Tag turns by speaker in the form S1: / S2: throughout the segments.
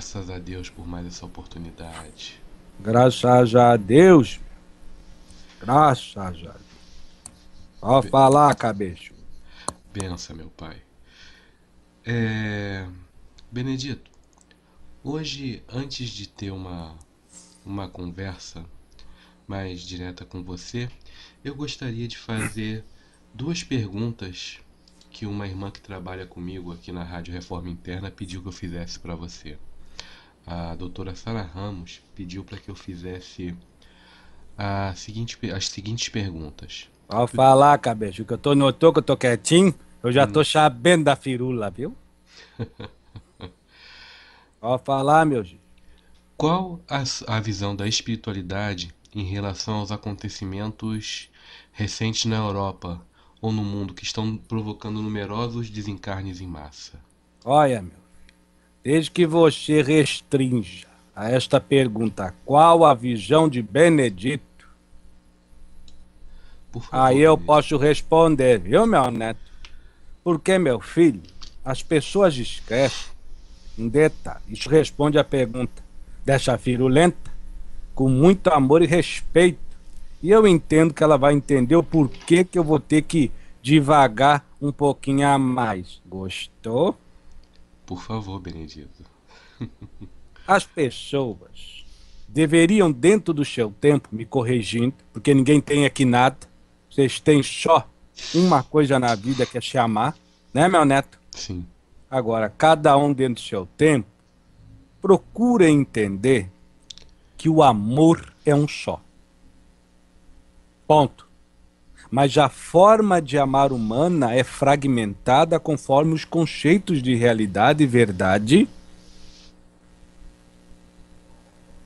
S1: Graças a Deus por mais essa
S2: oportunidade. Graças a Deus. Graças a Deus. Ó, falar, cabeço. Pensa, meu pai.
S1: É... Benedito, hoje, antes de ter uma, uma conversa mais direta com você, eu gostaria de fazer duas perguntas que uma irmã que trabalha comigo aqui na Rádio Reforma Interna pediu que eu fizesse para você a doutora Sara Ramos
S2: pediu para que eu fizesse a seguinte, as seguintes perguntas. Ao falar, cabeça, que eu tô notou que eu tô quietinho, eu já estou tô hum. sabendo da firula, viu? Ao falar, meu Qual
S1: a, a visão da espiritualidade em relação aos acontecimentos recentes na Europa ou no mundo que estão provocando numerosos desencarnes em
S2: massa? Olha, meu, Desde que você restrinja a esta pergunta qual a visão de Benedito, favor, aí eu posso responder, viu, meu neto? Porque, meu filho, as pessoas esquecem um detalhe. Isso responde a pergunta dessa virulenta com muito amor e respeito. E eu entendo que ela vai entender o porquê que eu vou ter que devagar um pouquinho a mais. Gostou?
S1: Por favor, Benedito.
S2: As pessoas deveriam, dentro do seu tempo, me corrigindo, porque ninguém tem aqui nada. Vocês têm só uma coisa na vida que é se amar, né, meu neto? Sim. Agora, cada um dentro do seu tempo, procura entender que o amor é um só. Ponto mas a forma de amar humana é fragmentada conforme os conceitos de realidade e verdade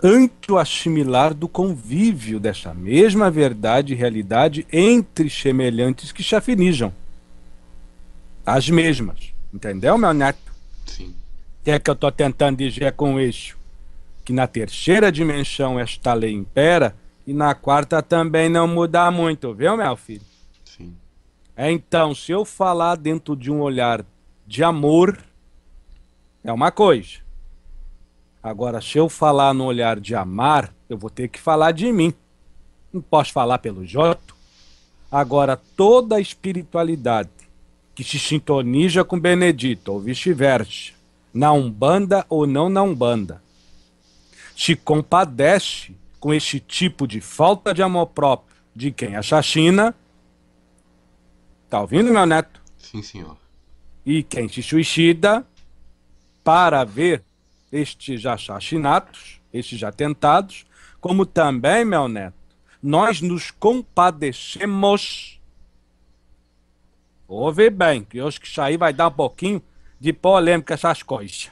S2: ante o assimilar do convívio dessa mesma verdade e realidade entre semelhantes que chafinijam. As mesmas. Entendeu, meu neto? Sim. O que é que eu estou tentando dizer com isso? Que na terceira dimensão esta lei impera e na quarta também não mudar muito, viu, meu filho? Sim. É, então, se eu falar dentro de um olhar de amor, é uma coisa. Agora, se eu falar no olhar de amar, eu vou ter que falar de mim. Não posso falar pelo Joto. Agora, toda a espiritualidade que se sintoniza com Benedito, ou vice-versa, na Umbanda ou não na Umbanda, se compadece com este tipo de falta de amor próprio de quem acha a China. Tá ouvindo, meu neto? Sim, senhor. E quem se suicida para ver estes já assassinatos, estes atentados, como também, meu neto, nós nos compadecemos. Ouve bem, que hoje que sair vai dar um pouquinho de polêmica essas coisas.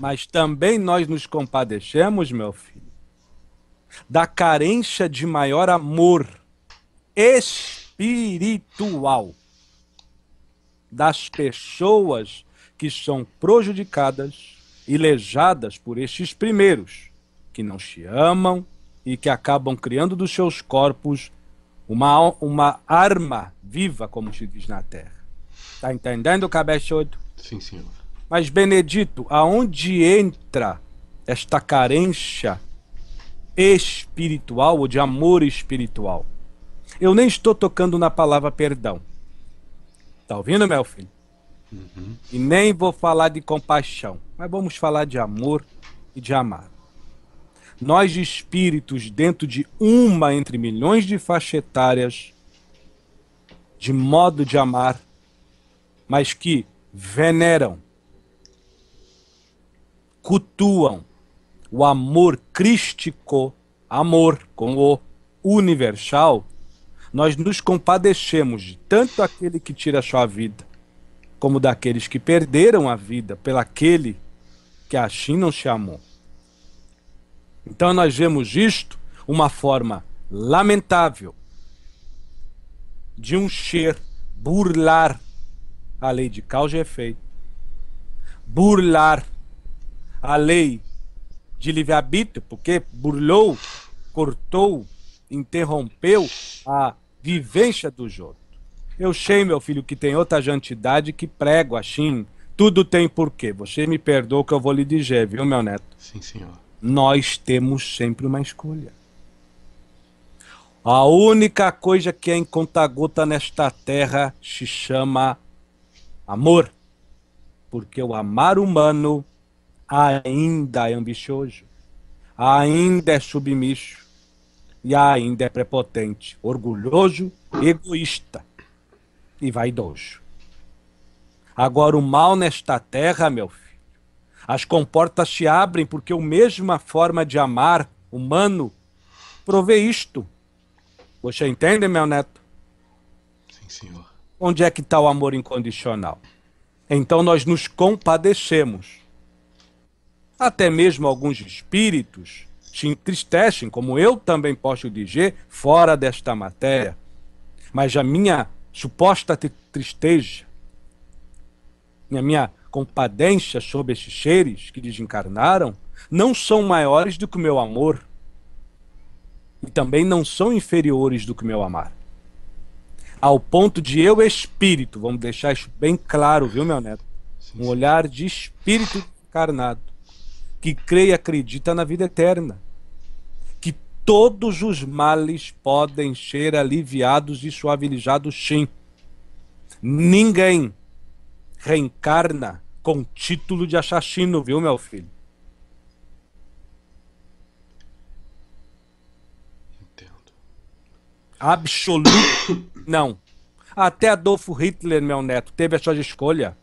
S2: Mas também nós nos compadecemos, meu filho, da carência de maior amor espiritual das pessoas que são prejudicadas e lejadas por estes primeiros, que não se amam e que acabam criando dos seus corpos uma, uma arma viva, como se diz na terra. Tá entendendo, cabeça 8? Sim, senhor. Mas, Benedito, aonde entra esta carência espiritual ou de amor espiritual. Eu nem estou tocando na palavra perdão. Tá ouvindo, meu filho? Uhum. E nem vou falar de compaixão, mas vamos falar de amor e de amar. Nós, espíritos, dentro de uma entre milhões de faixa etárias, de modo de amar, mas que veneram, cultuam, o amor crístico, amor com o universal, nós nos compadecemos de tanto aquele que tira a sua vida, como daqueles que perderam a vida pelaquele que a assim não se amou. Então nós vemos isto uma forma lamentável de um ser burlar a lei de causa e efeito, burlar a lei de livre-arbítrio, porque burlou, cortou, interrompeu a vivência do jogo. Eu sei, meu filho, que tem outra jantidade que prego assim. Tudo tem porquê. Você me perdoa o que eu vou lhe dizer, viu, meu neto? Sim, senhor. Nós temos sempre uma escolha. A única coisa que é em conta-gota nesta terra se chama amor. Porque o amar humano ainda é ambicioso, ainda é submisso e ainda é prepotente, orgulhoso, egoísta e vaidoso. Agora, o mal nesta terra, meu filho, as comportas se abrem porque a mesma forma de amar humano provê isto. Você entende, meu neto? Sim, senhor. Onde é que está o amor incondicional? Então nós nos compadecemos até mesmo alguns espíritos te entristecem, como eu também posso dizer, fora desta matéria. Mas a minha suposta tristeza, a minha compadência sobre esses seres que desencarnaram, não são maiores do que o meu amor. E também não são inferiores do que o meu amar. Ao ponto de eu, espírito, vamos deixar isso bem claro, viu, meu neto? Um olhar de espírito encarnado que crê e acredita na vida eterna. Que todos os males podem ser aliviados e suavizados, sim. Ninguém reencarna com título de assassino, viu, meu filho? Entendo. Absoluto não. Até Adolfo Hitler, meu neto, teve a sua escolha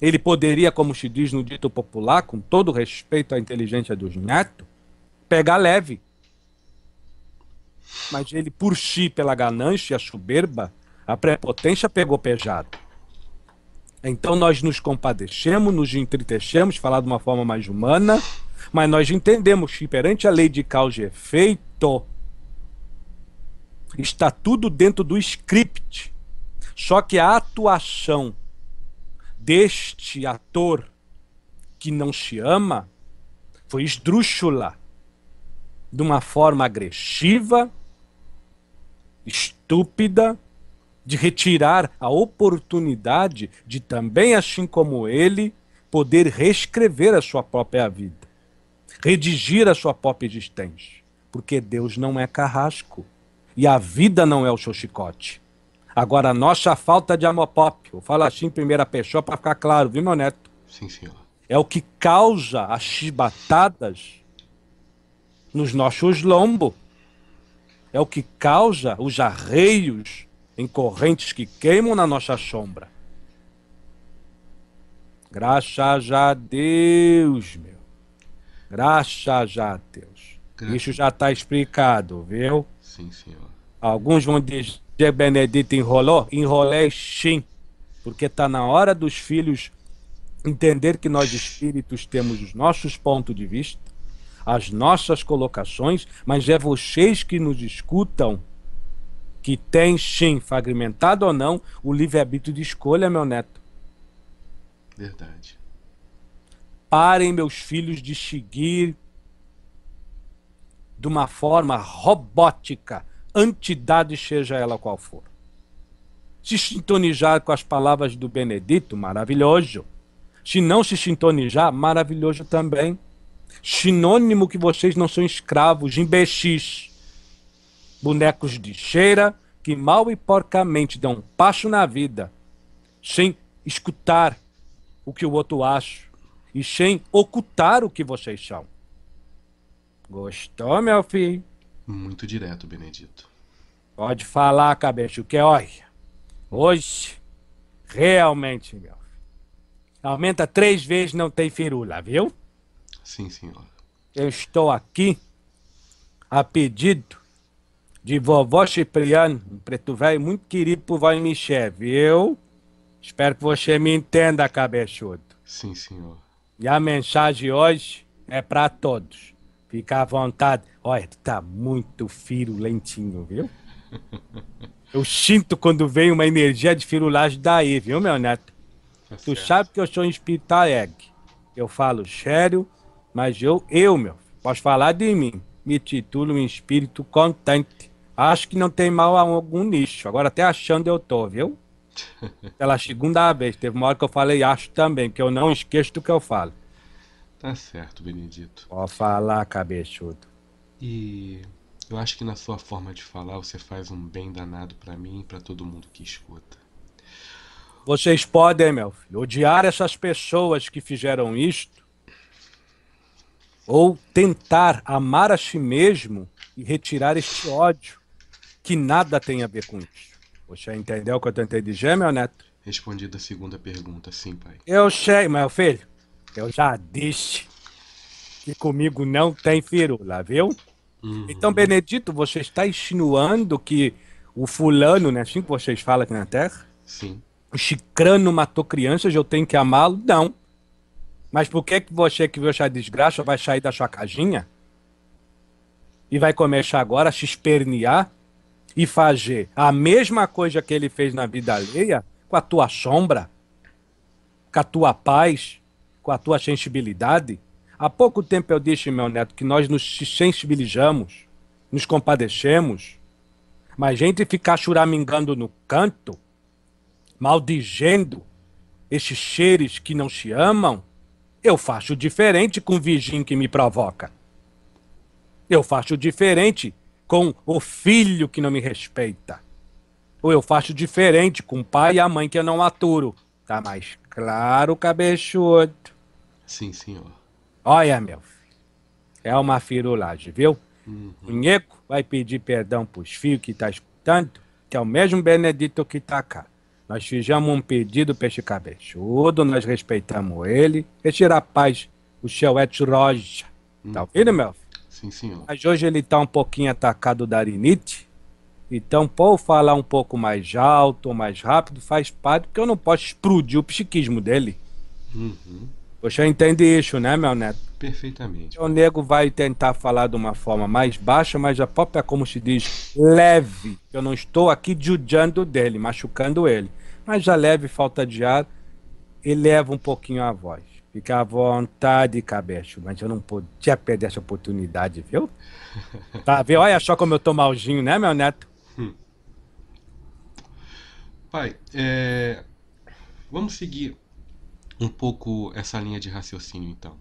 S2: ele poderia, como se diz no dito popular, com todo respeito à inteligência dos netos, pegar leve. Mas ele, por si, pela ganância, a soberba, a prepotência, pegou pejado. Então nós nos compadecemos, nos entristecemos, falar de uma forma mais humana, mas nós entendemos que perante a lei de causa e efeito, está tudo dentro do script. Só que a atuação deste ator que não te ama foi esdrúxula de uma forma agressiva, estúpida, de retirar a oportunidade de também, assim como ele, poder reescrever a sua própria vida, redigir a sua própria existência. Porque Deus não é carrasco e a vida não é o seu chicote. Agora, nossa falta de amopop, eu falo assim em primeira pessoa para ficar claro, viu, meu neto? Sim, senhor. É o que causa as chibatadas nos nossos lombos. É o que causa os arreios em correntes que queimam na nossa sombra. Graças a Deus, meu. Graças a Deus. Graças. Isso já está explicado, viu? Sim, senhor. Alguns vão dizer Jack Benedito enrolou, enrolé sim, porque está na hora dos filhos entender que nós espíritos temos os nossos pontos de vista, as nossas colocações, mas é vocês que nos escutam que tem sim, fragmentado ou não, o livre-arbítrio de escolha, meu neto.
S1: Verdade.
S2: Parem, meus filhos, de seguir de uma forma robótica antidade, seja ela qual for. Se sintonizar com as palavras do Benedito, maravilhoso. Se não se sintonizar, maravilhoso também. Sinônimo que vocês não são escravos, imbecis. Bonecos de cheira que mal e porcamente dão um passo na vida sem escutar o que o outro acha e sem ocultar o que vocês são. Gostou, meu filho? Muito direto, Benedito. Pode falar, cabeça, que é, olha, hoje, realmente, meu. Aumenta três vezes, não tem firula, viu? Sim, senhor. Eu estou aqui a pedido de vovó Cipriano, um preto velho muito querido por vó Michel, viu? Espero que você me entenda, cabeçudo. Sim, senhor. E a mensagem hoje é para todos. Fica à vontade. Olha, tá muito firulentinho, viu? Eu sinto quando vem uma energia de firulagem daí, viu, meu neto? Tá tu sabe que eu sou um espírito alegre. Eu falo sério, mas eu, eu, meu, posso falar de mim. Me titulo um espírito contente. Acho que não tem mal a algum nicho. Agora até achando eu tô, viu? Pela segunda vez. Teve uma hora que eu falei acho também, que eu não esqueço do que eu falo.
S1: Tá certo, Benedito. Pode falar,
S2: cabeçudo.
S1: E eu acho que na sua forma de falar você faz um bem
S2: danado para mim e para todo mundo que escuta. Vocês podem, meu filho, odiar essas pessoas que fizeram isto ou tentar amar a si mesmo e retirar este ódio que nada tem a ver com isso. Você entendeu o que eu tentei dizer, meu neto? Respondido a segunda pergunta, sim, pai. Eu sei, meu filho. Eu já disse que comigo não tem firula, viu? Uhum. Então, Benedito, você está insinuando que o fulano, né, assim que vocês falam aqui na Terra, Sim. o chicrano matou crianças, eu tenho que amá-lo? Não. Mas por que, que você que viu essa desgraça vai sair da sua casinha e vai começar agora a se espernear e fazer a mesma coisa que ele fez na vida alheia com a tua sombra, com a tua paz, com a tua sensibilidade? Há pouco tempo eu disse, meu neto, que nós nos sensibilizamos, nos compadecemos, mas gente ficar choramingando no canto, maldizendo esses seres que não se amam, eu faço diferente com o vizinho que me provoca. Eu faço diferente com o filho que não me respeita. Ou eu faço diferente com o pai e a mãe que eu não aturo. Tá mais claro, cabeçudo. Sim, senhor. Olha, meu filho, é uma firulagem, viu? Uhum. O Nheco vai pedir perdão pros filhos que tá escutando, que é o mesmo Benedito que tá cá. Nós fizemos um pedido para esse cabeçudo, nós respeitamos ele. Este rapaz, o Cheuete é Roja, tá uhum. tá ouvindo, meu filho? Sim, senhor. Mas hoje ele tá um pouquinho atacado da Rinite, então por falar um pouco mais alto, mais rápido, faz parte, porque eu não posso explodir o psiquismo dele. Uhum. Você entende isso, né, meu neto? Perfeitamente. O nego vai tentar falar de uma forma mais baixa, mas a própria, como se diz, leve. Eu não estou aqui judiando dele, machucando ele. Mas a leve falta de ar eleva um pouquinho a voz. Fica à vontade, cabeça. mas eu não podia perder essa oportunidade, viu? Tá, vendo? Olha só como eu tô malzinho, né, meu neto? Hum.
S1: Pai, é... vamos seguir um pouco essa linha de raciocínio, então.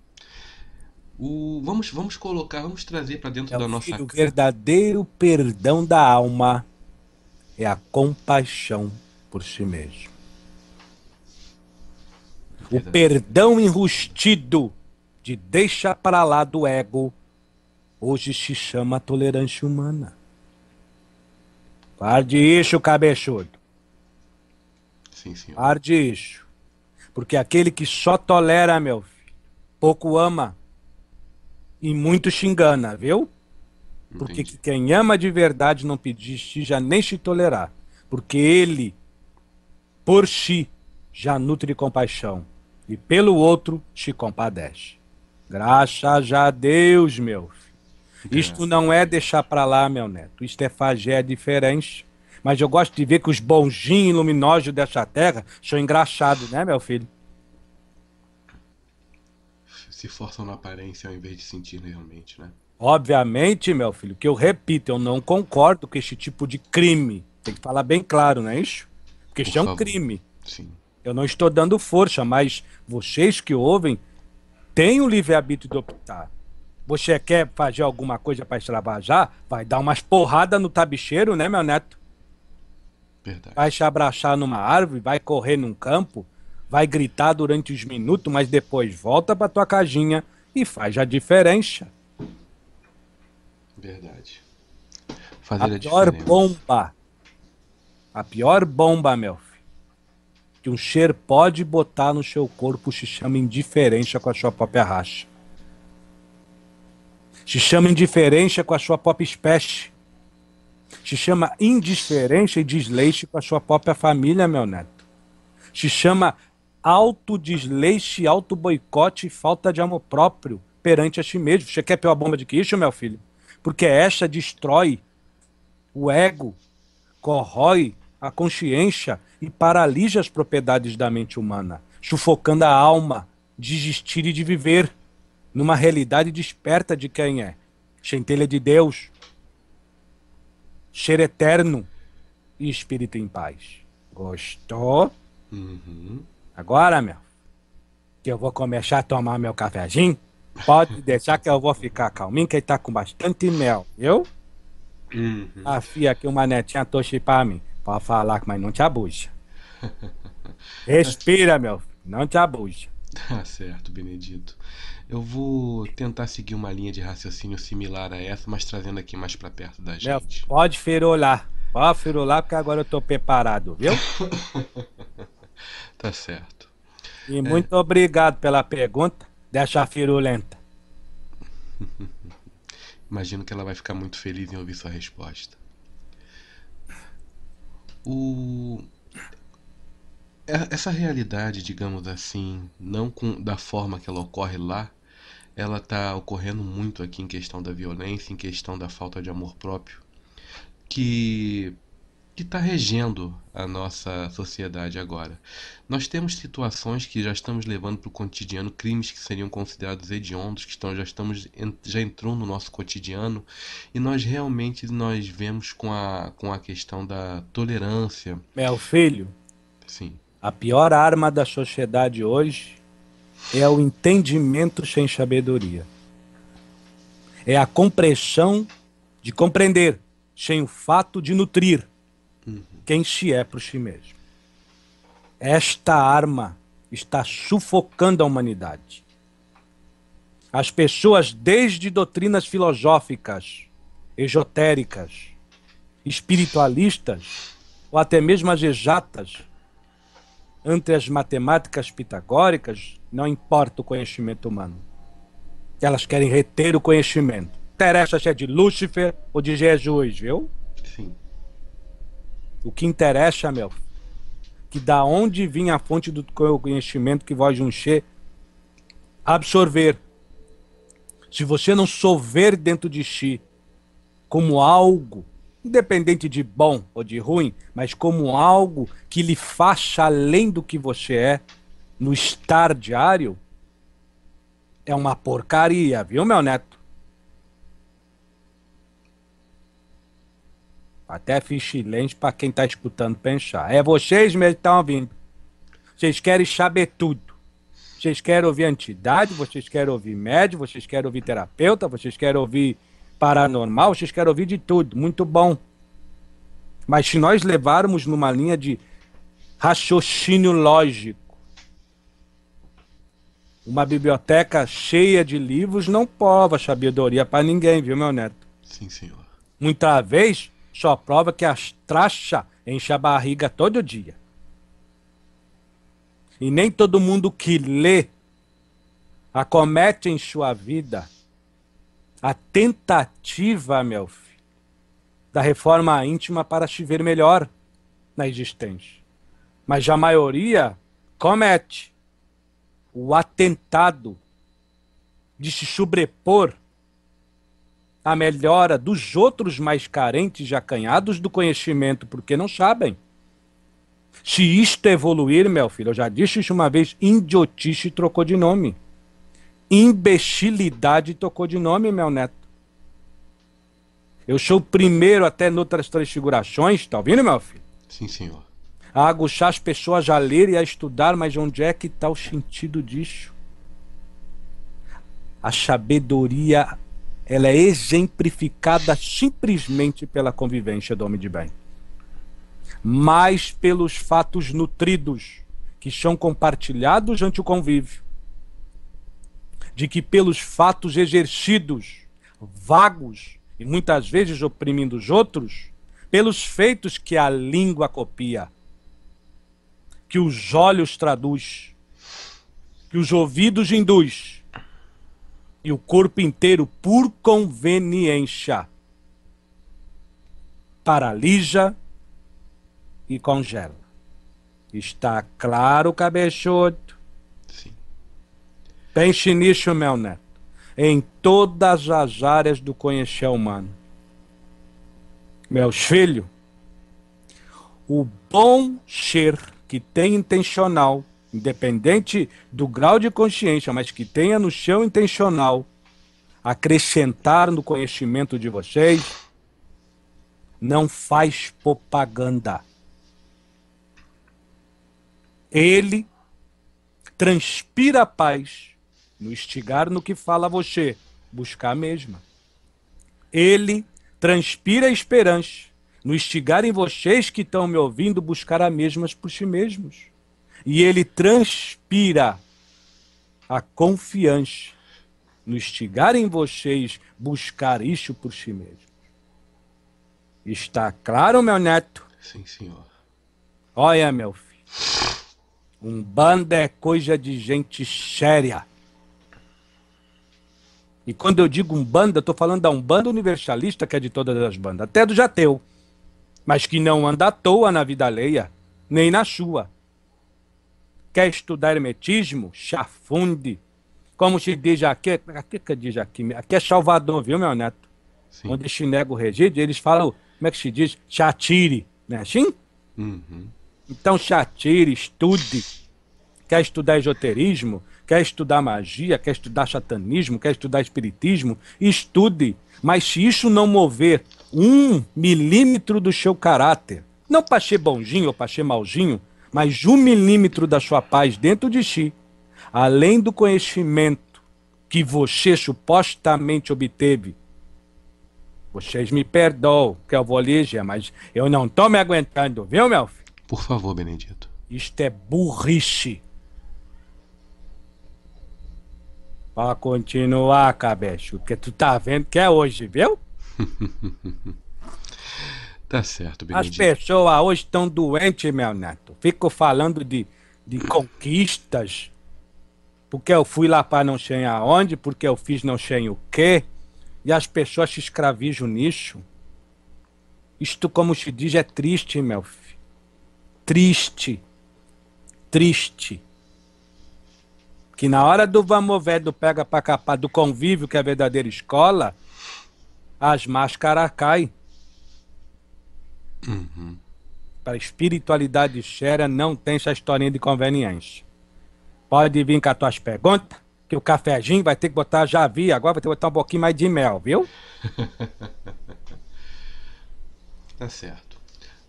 S1: O, vamos, vamos colocar, vamos trazer para dentro é da o nossa. O
S2: verdadeiro perdão da alma é a compaixão por si mesmo. O perdão enrustido de deixar para lá do ego hoje se chama tolerância humana. Guarde isso, cabeçudo. Sim, senhor. Guarde isso. Porque aquele que só tolera, meu filho, pouco ama e muito xingana, viu? Porque Entendi. quem ama de verdade não pediste já nem se tolerar, porque ele, por si, já nutre compaixão, e pelo outro te compadece. Graças a Deus, meu filho. Isto não é deixar para lá, meu neto. Isto é fazer a diferença. Mas eu gosto de ver que os bonzinhos luminosos dessa terra são engraxados, né, meu filho?
S1: Se forçam na aparência ao invés de sentir realmente, né?
S2: Obviamente, meu filho, que eu repito, eu não concordo com esse tipo de crime. Tem que falar bem claro, não é isso? Porque Por isso é um crime. Sim. Eu não estou dando força, mas vocês que ouvem têm o livre-arbítrio de optar. Você quer fazer alguma coisa para extravasar? Vai dar umas porradas no tabicheiro, né, meu neto? Verdade. Vai se abraçar numa árvore, vai correr num campo, vai gritar durante os minutos, mas depois volta para tua cajinha e faz a diferença.
S1: Verdade.
S2: Fazer a, a pior diferença. bomba. A pior bomba, meu filho, que um cheiro pode botar no seu corpo se chama indiferença com a sua própria racha. Se chama indiferença com a sua própria espécie se chama indiferença e desleixo com a sua própria família, meu neto. Se chama autodesleixo, auto-boicote e falta de amor próprio perante a si mesmo. Você quer pior bomba de que isso, meu filho? Porque esta destrói o ego, corrói a consciência e paralisa as propriedades da mente humana, sufocando a alma de existir e de viver numa realidade desperta de quem é. Centelha de Deus, Ser eterno e espírito em paz. Gostou? Uhum. Agora, meu, que eu vou começar a tomar meu cafezinho, pode deixar que eu vou ficar calminho, que ele tá com bastante mel, viu? Uhum. A fia que uma netinha toxi pra mim. Pode falar, mas não te abuja. Respira, meu, não te abuja. Tá
S1: certo, Benedito. Eu vou tentar seguir uma linha de raciocínio similar a essa, mas trazendo aqui mais para perto da gente. Meu,
S2: pode firular. Pode firular, porque agora eu tô preparado, viu?
S1: tá certo.
S2: E é. muito obrigado pela pergunta. Deixa a firulenta.
S1: Imagino que ela vai ficar muito feliz em ouvir sua resposta. O é, essa realidade, digamos assim, não com, da forma que ela ocorre lá, ela está ocorrendo muito aqui em questão da violência, em questão da falta de amor próprio, que que está regendo a nossa sociedade agora. Nós temos situações que já estamos levando para o cotidiano, crimes que seriam considerados hediondos, que estão, já estamos já entrou no nosso cotidiano, e nós realmente nós vemos com a, com a questão da
S2: tolerância. Meu é, filho. Sim. A pior arma da sociedade hoje é o entendimento sem sabedoria. É a compreensão de compreender, sem o fato de nutrir uhum. quem se é para si mesmo. Esta arma está sufocando a humanidade. As pessoas, desde doutrinas filosóficas, esotéricas, espiritualistas, ou até mesmo as exatas, entre as matemáticas pitagóricas, não importa o conhecimento humano. Elas querem reter o conhecimento. Interessa se é de Lúcifer ou de Jesus, viu? Sim. O que interessa, meu, que da onde vinha a fonte do conhecimento que vós encher, absorver. Se você não souber dentro de si como algo, independente de bom ou de ruim, mas como algo que lhe faça além do que você é, no estar diário é uma porcaria, viu, meu neto? Até fiz silêncio para quem tá escutando pensar. É vocês mesmo que estão ouvindo. Vocês querem saber tudo. Vocês querem ouvir entidade, vocês querem ouvir médio. vocês querem ouvir terapeuta, vocês querem ouvir paranormal, vocês querem ouvir de tudo. Muito bom. Mas se nós levarmos numa linha de raciocínio lógico, uma biblioteca cheia de livros não prova sabedoria para ninguém, viu, meu neto? Sim, senhor. Muita vez só prova que as tracha enche a barriga todo dia. E nem todo mundo que lê acomete em sua vida a tentativa, meu filho, da reforma íntima para se ver melhor na existência. Mas a maioria comete o atentado de se sobrepor à melhora dos outros mais carentes e acanhados do conhecimento, porque não sabem. Se isto evoluir, meu filho, eu já disse isso uma vez, idiotice trocou de nome. Imbecilidade trocou de nome, meu neto. Eu sou o primeiro até noutras transfigurações, tá ouvindo, meu filho? Sim, senhor a aguçar as pessoas a ler e a estudar, mas onde é que está o sentido disso? A sabedoria ela é exemplificada simplesmente pela convivência do homem de bem, mas pelos fatos nutridos que são compartilhados ante o convívio, de que pelos fatos exercidos, vagos e muitas vezes oprimindo os outros, pelos feitos que a língua copia, que os olhos traduz, que os ouvidos induz, e o corpo inteiro, por conveniência, paralisa e congela. Está claro, cabeçudo? Sim. Pense nisso, meu neto. Em todas as áreas do conhecer humano. Meus filhos, o bom ser que tem intencional, independente do grau de consciência, mas que tenha no chão intencional, acrescentar no conhecimento de vocês, não faz propaganda. Ele transpira a paz no instigar no que fala você, buscar a mesma. Ele transpira a esperança no instigarem vocês que estão me ouvindo buscar a mesmas por si mesmos. E ele transpira a confiança no instigarem vocês buscar isso por si mesmos. Está claro, meu neto? Sim, senhor. Olha, meu filho. Um banda é coisa de gente séria. E quando eu digo um banda, estou falando da Umbanda Universalista, que é de todas as bandas, até do Jateu mas que não anda à toa na vida alheia, nem na sua. Quer estudar hermetismo? Chafunde. Como se diz aqui, aqui que diz aqui, aqui é Salvador, viu, meu neto? Sim. Onde Chinego reside, eles falam, como é que se diz? Chatire, né? Sim? Uhum. Então, chatire, estude. Quer estudar esoterismo? Quer estudar magia? Quer estudar satanismo? Quer estudar espiritismo? Estude. Mas se isso não mover um milímetro do seu caráter. Não para ser bonzinho ou para ser malzinho, mas um milímetro da sua paz dentro de si, além do conhecimento que você supostamente obteve. Vocês me perdoam que eu vou ali, mas eu não estou me aguentando, viu, meu filho? Por favor, Benedito. Isto é burrice. Pra continuar, cabeço, porque tu tá vendo que é hoje, viu?
S1: tá certo, Benedito. As
S2: pessoas hoje estão doentes, meu neto. fico falando de, de conquistas. Porque eu fui lá para não sei aonde, porque eu fiz não sei o quê. E as pessoas se escravizam nisso. Isto, como se diz, é triste, meu filho. Triste. Triste. Que na hora do vamos ver, do pega para capar, do convívio, que é a verdadeira escola, as máscaras caem. Uhum. Para a espiritualidade xera não tem essa historinha de conveniência. Pode vir com as tuas perguntas, que o cafezinho vai ter que botar, já vi, agora vai ter que botar um pouquinho mais de mel, viu?
S1: tá certo.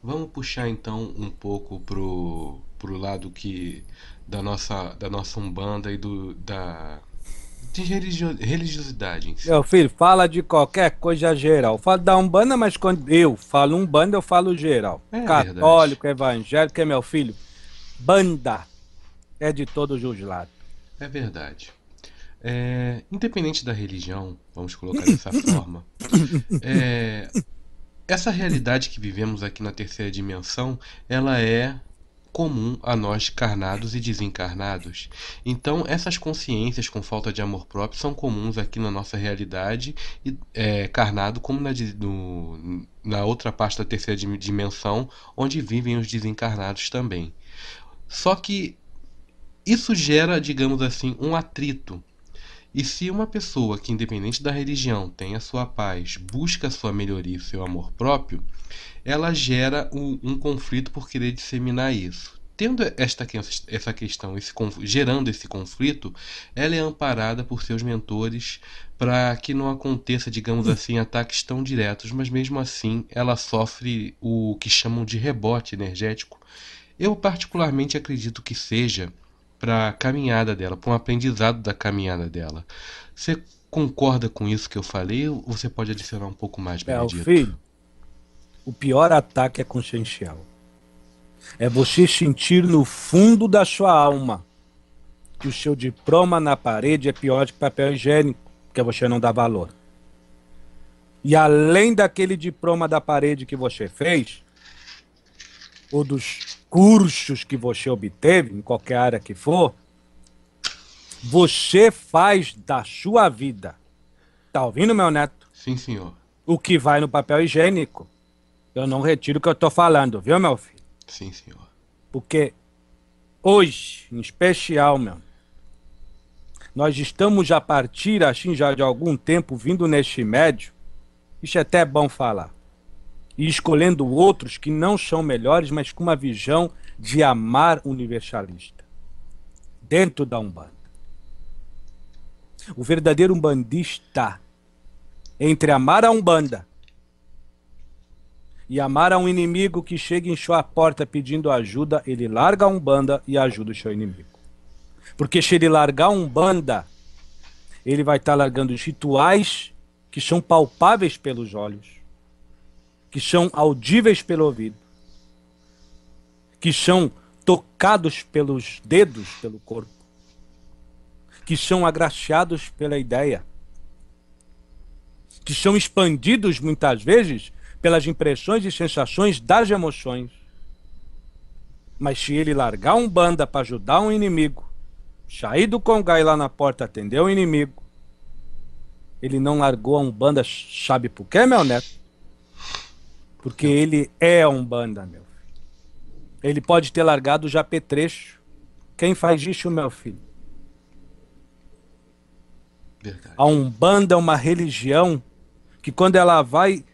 S2: Vamos puxar
S1: então um pouco pro, pro lado que da nossa da nossa
S2: umbanda e do da de religio...
S1: religiosidade. Meu
S2: filho, fala de qualquer coisa geral. Fala da Umbanda, mas quando eu falo Umbanda, eu falo geral. É Católico, verdade. evangélico, é meu filho. Banda é de todos os lados. É verdade. É, independente da religião, vamos colocar dessa forma,
S1: é, essa realidade que vivemos aqui na terceira dimensão, ela é comum a nós carnados e desencarnados. Então, essas consciências com falta de amor próprio são comuns aqui na nossa realidade, e, é, carnado como na, no, na outra parte da terceira dimensão, onde vivem os desencarnados também. Só que isso gera, digamos assim, um atrito. E se uma pessoa que, independente da religião, tem a sua paz, busca a sua melhoria e seu amor próprio, ela gera um, um conflito por querer disseminar isso. Tendo esta, essa questão, esse, gerando esse conflito, ela é amparada por seus mentores para que não aconteça, digamos hum. assim, ataques tão diretos, mas mesmo assim ela sofre o que chamam de rebote energético. Eu particularmente acredito que seja para a caminhada dela, para um aprendizado da caminhada dela. Você concorda com isso que eu falei ou você
S2: pode adicionar um pouco mais, é, Benedito? Meu filho, o pior ataque é consciencial. É você sentir no fundo da sua alma que o seu diploma na parede é pior que papel higiênico, porque você não dá valor. E além daquele diploma da parede que você fez, ou dos cursos que você obteve, em qualquer área que for, você faz da sua vida. Tá ouvindo, meu neto? Sim, senhor. O que vai no papel higiênico. Eu não retiro o que eu estou falando, viu, meu filho? Sim, senhor. Porque hoje, em especial, meu, nós estamos a partir, assim, já de algum tempo, vindo neste médio, isso é até bom falar, e escolhendo outros que não são melhores, mas com uma visão de amar universalista, dentro da Umbanda. O verdadeiro umbandista, entre amar a Umbanda e amar a um inimigo que chega em sua porta pedindo ajuda, ele larga a Umbanda e ajuda o seu inimigo. Porque se ele largar a Umbanda, ele vai estar tá largando os rituais que são palpáveis pelos olhos, que são audíveis pelo ouvido, que são tocados pelos dedos, pelo corpo, que são agraciados pela ideia, que são expandidos muitas vezes pelas impressões e sensações das emoções. Mas se ele largar um banda para ajudar um inimigo, sair do congai lá na porta atender o inimigo, ele não largou a Umbanda, sabe por quê, meu neto? Porque ele é a Umbanda, meu filho. Ele pode ter largado o japetrecho. Quem faz isso, meu filho? Verdade. A Umbanda é uma religião que quando ela vai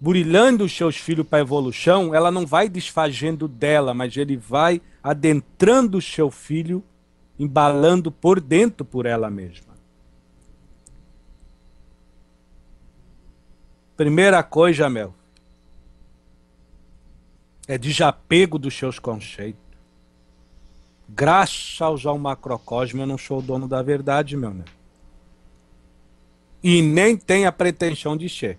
S2: burilhando os seus filhos para a evolução, ela não vai desfazendo dela, mas ele vai adentrando o seu filho, embalando por dentro por ela mesma. Primeira coisa, meu, é desapego dos seus conceitos. Graças ao macrocosmo, eu não sou o dono da verdade, meu né? E nem tenho a pretensão de ser.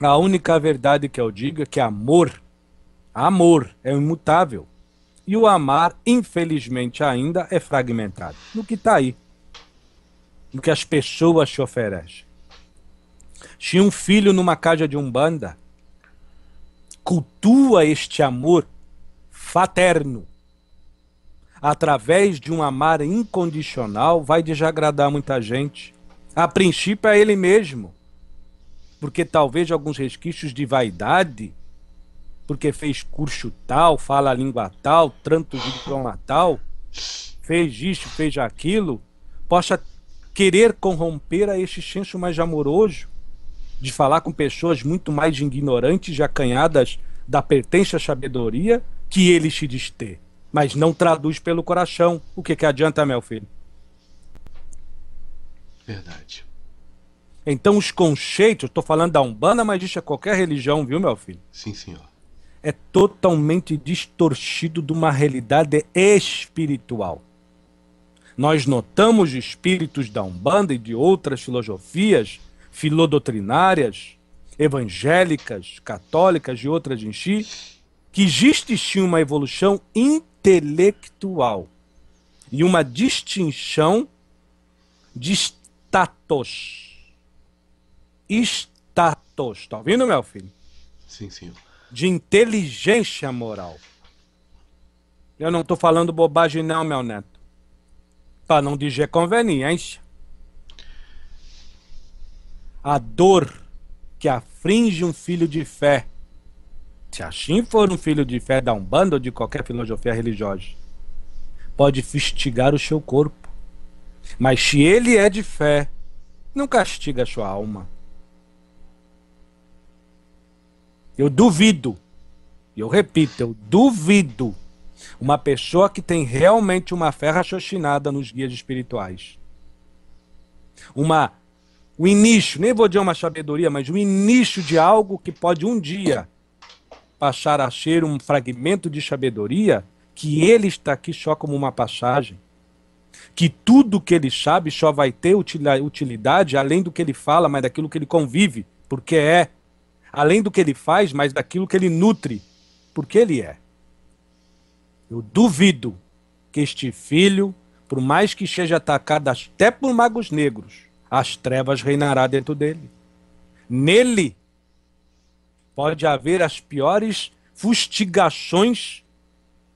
S2: A única verdade que eu digo é que amor, amor é imutável. E o amar, infelizmente ainda, é fragmentado. No que está aí. No que as pessoas te oferecem. Tinha um filho numa casa de umbanda. Cultua este amor fraterno. Através de um amar incondicional, vai desagradar muita gente. A princípio é ele mesmo porque talvez alguns resquícios de vaidade, porque fez curso tal, fala a língua tal, tanto de diploma tal, fez isso, fez aquilo, possa querer corromper a esse senso mais amoroso de falar com pessoas muito mais ignorantes e acanhadas da pertença à sabedoria que ele se diz ter, mas não traduz pelo coração. O que, que adianta, meu filho? Verdade. Então, os conceitos, estou falando da Umbanda, mas existe é qualquer religião, viu, meu filho? Sim, senhor. É totalmente distorcido de uma realidade espiritual. Nós notamos espíritos da Umbanda e de outras filosofias filodotrinárias, evangélicas, católicas e outras em si, que existe sim uma evolução intelectual e uma distinção de status status, tá ouvindo, meu filho? Sim, sim. De inteligência moral. Eu não tô falando bobagem, não, meu neto. Para não dizer conveniência. A dor que afringe um filho de fé. Se assim for um filho de fé da Umbanda ou de qualquer filosofia religiosa, pode fustigar o seu corpo. Mas se ele é de fé, não castiga a sua alma. Eu duvido, eu repito, eu duvido uma pessoa que tem realmente uma fé raciocinada nos guias espirituais. Uma o início, nem vou dizer uma sabedoria, mas o início de algo que pode um dia passar a ser um fragmento de sabedoria, que ele está aqui só como uma passagem. Que tudo que ele sabe só vai ter utilidade além do que ele fala, mas daquilo que ele convive, porque é além do que ele faz, mas daquilo que ele nutre, porque ele é. Eu duvido que este filho, por mais que seja atacado até por magos negros, as trevas reinará dentro dele. Nele pode haver as piores fustigações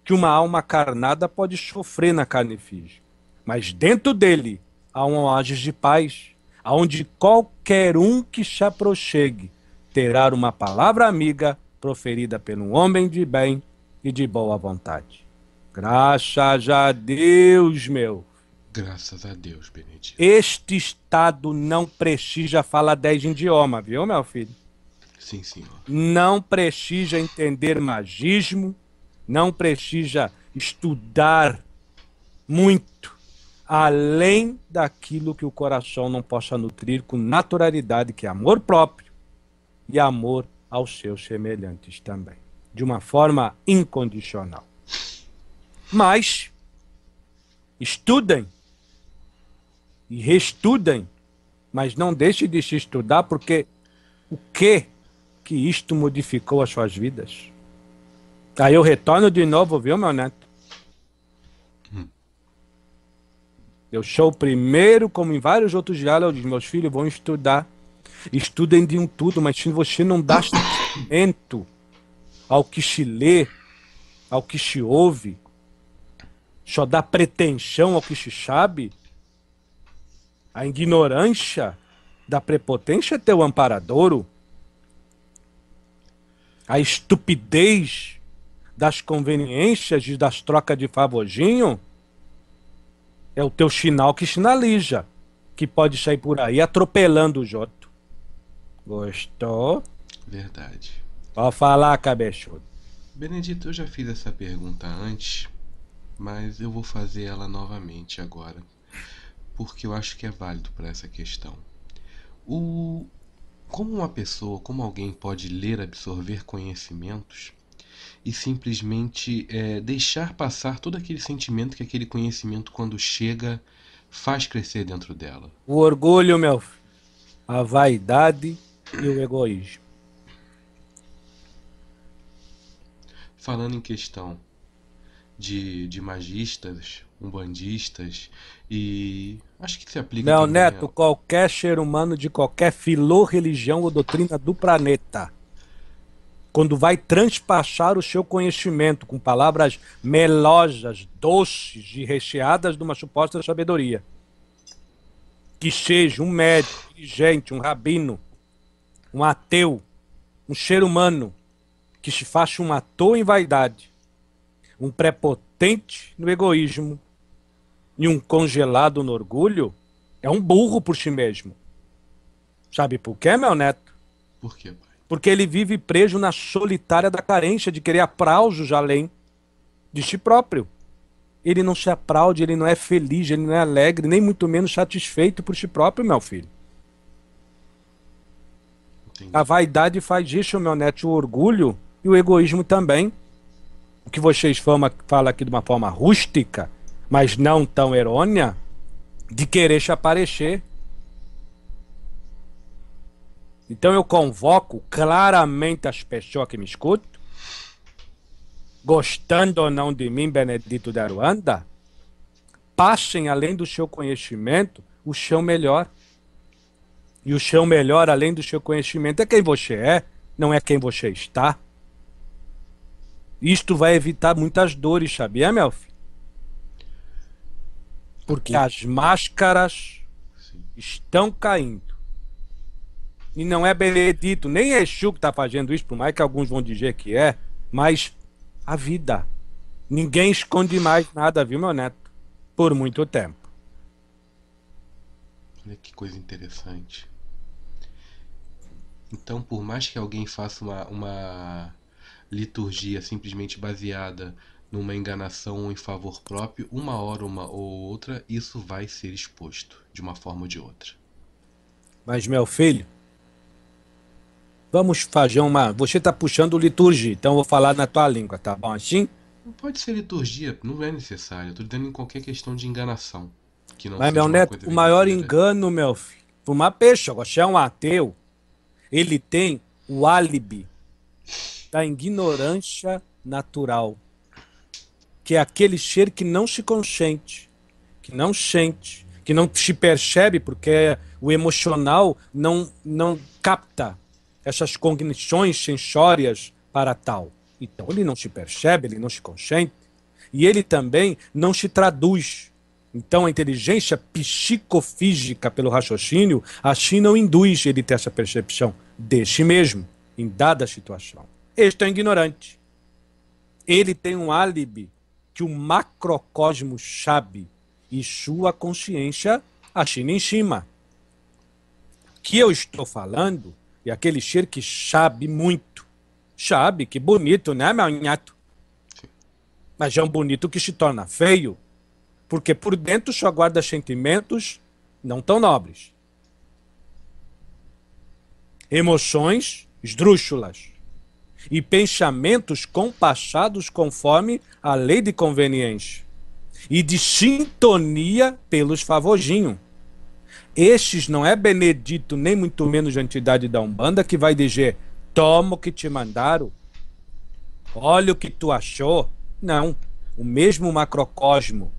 S2: que uma alma carnada pode sofrer na carne física. Mas dentro dele há um oásis de paz, aonde qualquer um que se aproxime terá uma palavra amiga proferida pelo homem de bem e de boa vontade. Graças a Deus, meu. Graças a Deus, Benedito. Este Estado não precisa falar dez idiomas, viu, meu filho? Sim, senhor. Não precisa entender magismo, não precisa estudar muito, além daquilo que o coração não possa nutrir com naturalidade, que é amor próprio, e amor aos seus semelhantes também, de uma forma incondicional. Mas estudem e reestudem, mas não deixe de se estudar, porque o que que isto modificou as suas vidas? Aí eu retorno de novo, viu, meu neto? Hum. Eu sou o primeiro, como em vários outros diálogos, meus filhos vão estudar Estudem de um tudo, mas se você não dá sentimento ao que se lê, ao que se ouve, só dá pretensão ao que se sabe, a ignorância da prepotência é teu amparadouro, a estupidez das conveniências e das trocas de favorzinho é o teu sinal que sinaliza que pode sair por aí atropelando os outros. Gostou? Verdade. Pode falar, cabeçudo.
S1: Benedito, eu já fiz essa pergunta antes, mas eu vou fazer ela novamente agora, porque eu acho que é válido para essa questão. O como uma pessoa, como alguém pode ler, absorver conhecimentos e simplesmente é, deixar passar todo aquele sentimento que aquele conhecimento, quando chega, faz
S2: crescer dentro dela? O orgulho, meu. A vaidade, e o egoísmo.
S1: Falando em questão de, de magistas, umbandistas e
S2: acho que se aplica. Não, Neto, a... qualquer ser humano de qualquer filô, religião ou doutrina do planeta, quando vai transpassar o seu conhecimento com palavras melosas, doces e recheadas de uma suposta sabedoria, que seja um médico, um dirigente, um rabino um ateu, um ser humano que se faça um ator em vaidade, um prepotente no egoísmo e um congelado no orgulho, é um burro por si mesmo. Sabe por quê, meu neto? Por quê, pai? Porque ele vive preso na solitária da carência de querer aplausos além de si próprio. Ele não se aplaude, ele não é feliz, ele não é alegre, nem muito menos satisfeito por si próprio, meu filho. Entendi. A vaidade faz isso, meu neto, o orgulho e o egoísmo também. O que vocês falam, aqui de uma forma rústica, mas não tão erônea, de querer se aparecer. Então eu convoco claramente as pessoas que me escutam, gostando ou não de mim, Benedito da Ruanda, passem além do seu conhecimento o seu melhor. E o seu melhor, além do seu conhecimento, é quem você é, não é quem você está. Isto vai evitar muitas dores, sabia, Melfi? Porque as máscaras Sim. estão caindo. E não é Benedito, nem Exu que está fazendo isso, por mais que alguns vão dizer que é, mas a vida. Ninguém esconde mais nada, viu, meu neto? Por muito tempo.
S1: Olha que coisa interessante. Então, por mais que alguém faça uma, uma liturgia simplesmente baseada numa enganação em favor próprio, uma hora uma ou outra, isso vai ser exposto de uma forma ou
S2: de outra. Mas, meu filho, vamos fazer uma. Você está puxando liturgia, então eu vou falar na tua língua, tá bom assim? Não pode ser
S1: liturgia, não é necessário. Estou dando em qualquer questão de enganação. Que não Mas, meu neto, o
S2: maior engano, meu filho, fumar peixe, você é um ateu. Ele tem o álibi da ignorância natural, que é aquele ser que não se consciente, que não sente, que não se percebe porque o emocional não, não capta essas cognições sensórias para tal. Então ele não se percebe, ele não se consciente e ele também não se traduz então, a inteligência psicofísica pelo raciocínio, a China não induz ele ter essa percepção de si mesmo, em dada situação. Este é um ignorante. Ele tem um álibi que o macrocosmo sabe e sua consciência, a China em cima. Que eu estou falando é aquele ser que sabe muito. Sabe, que bonito, né, meu nhato? Mas é um bonito que se torna feio porque por dentro só guarda sentimentos não tão nobres, emoções esdrúxulas e pensamentos compassados conforme a lei de conveniência e de sintonia pelos favorzinhos. Estes não é Benedito, nem muito menos a entidade da Umbanda que vai dizer: toma o que te mandaram, olha o que tu achou. Não. O mesmo macrocosmo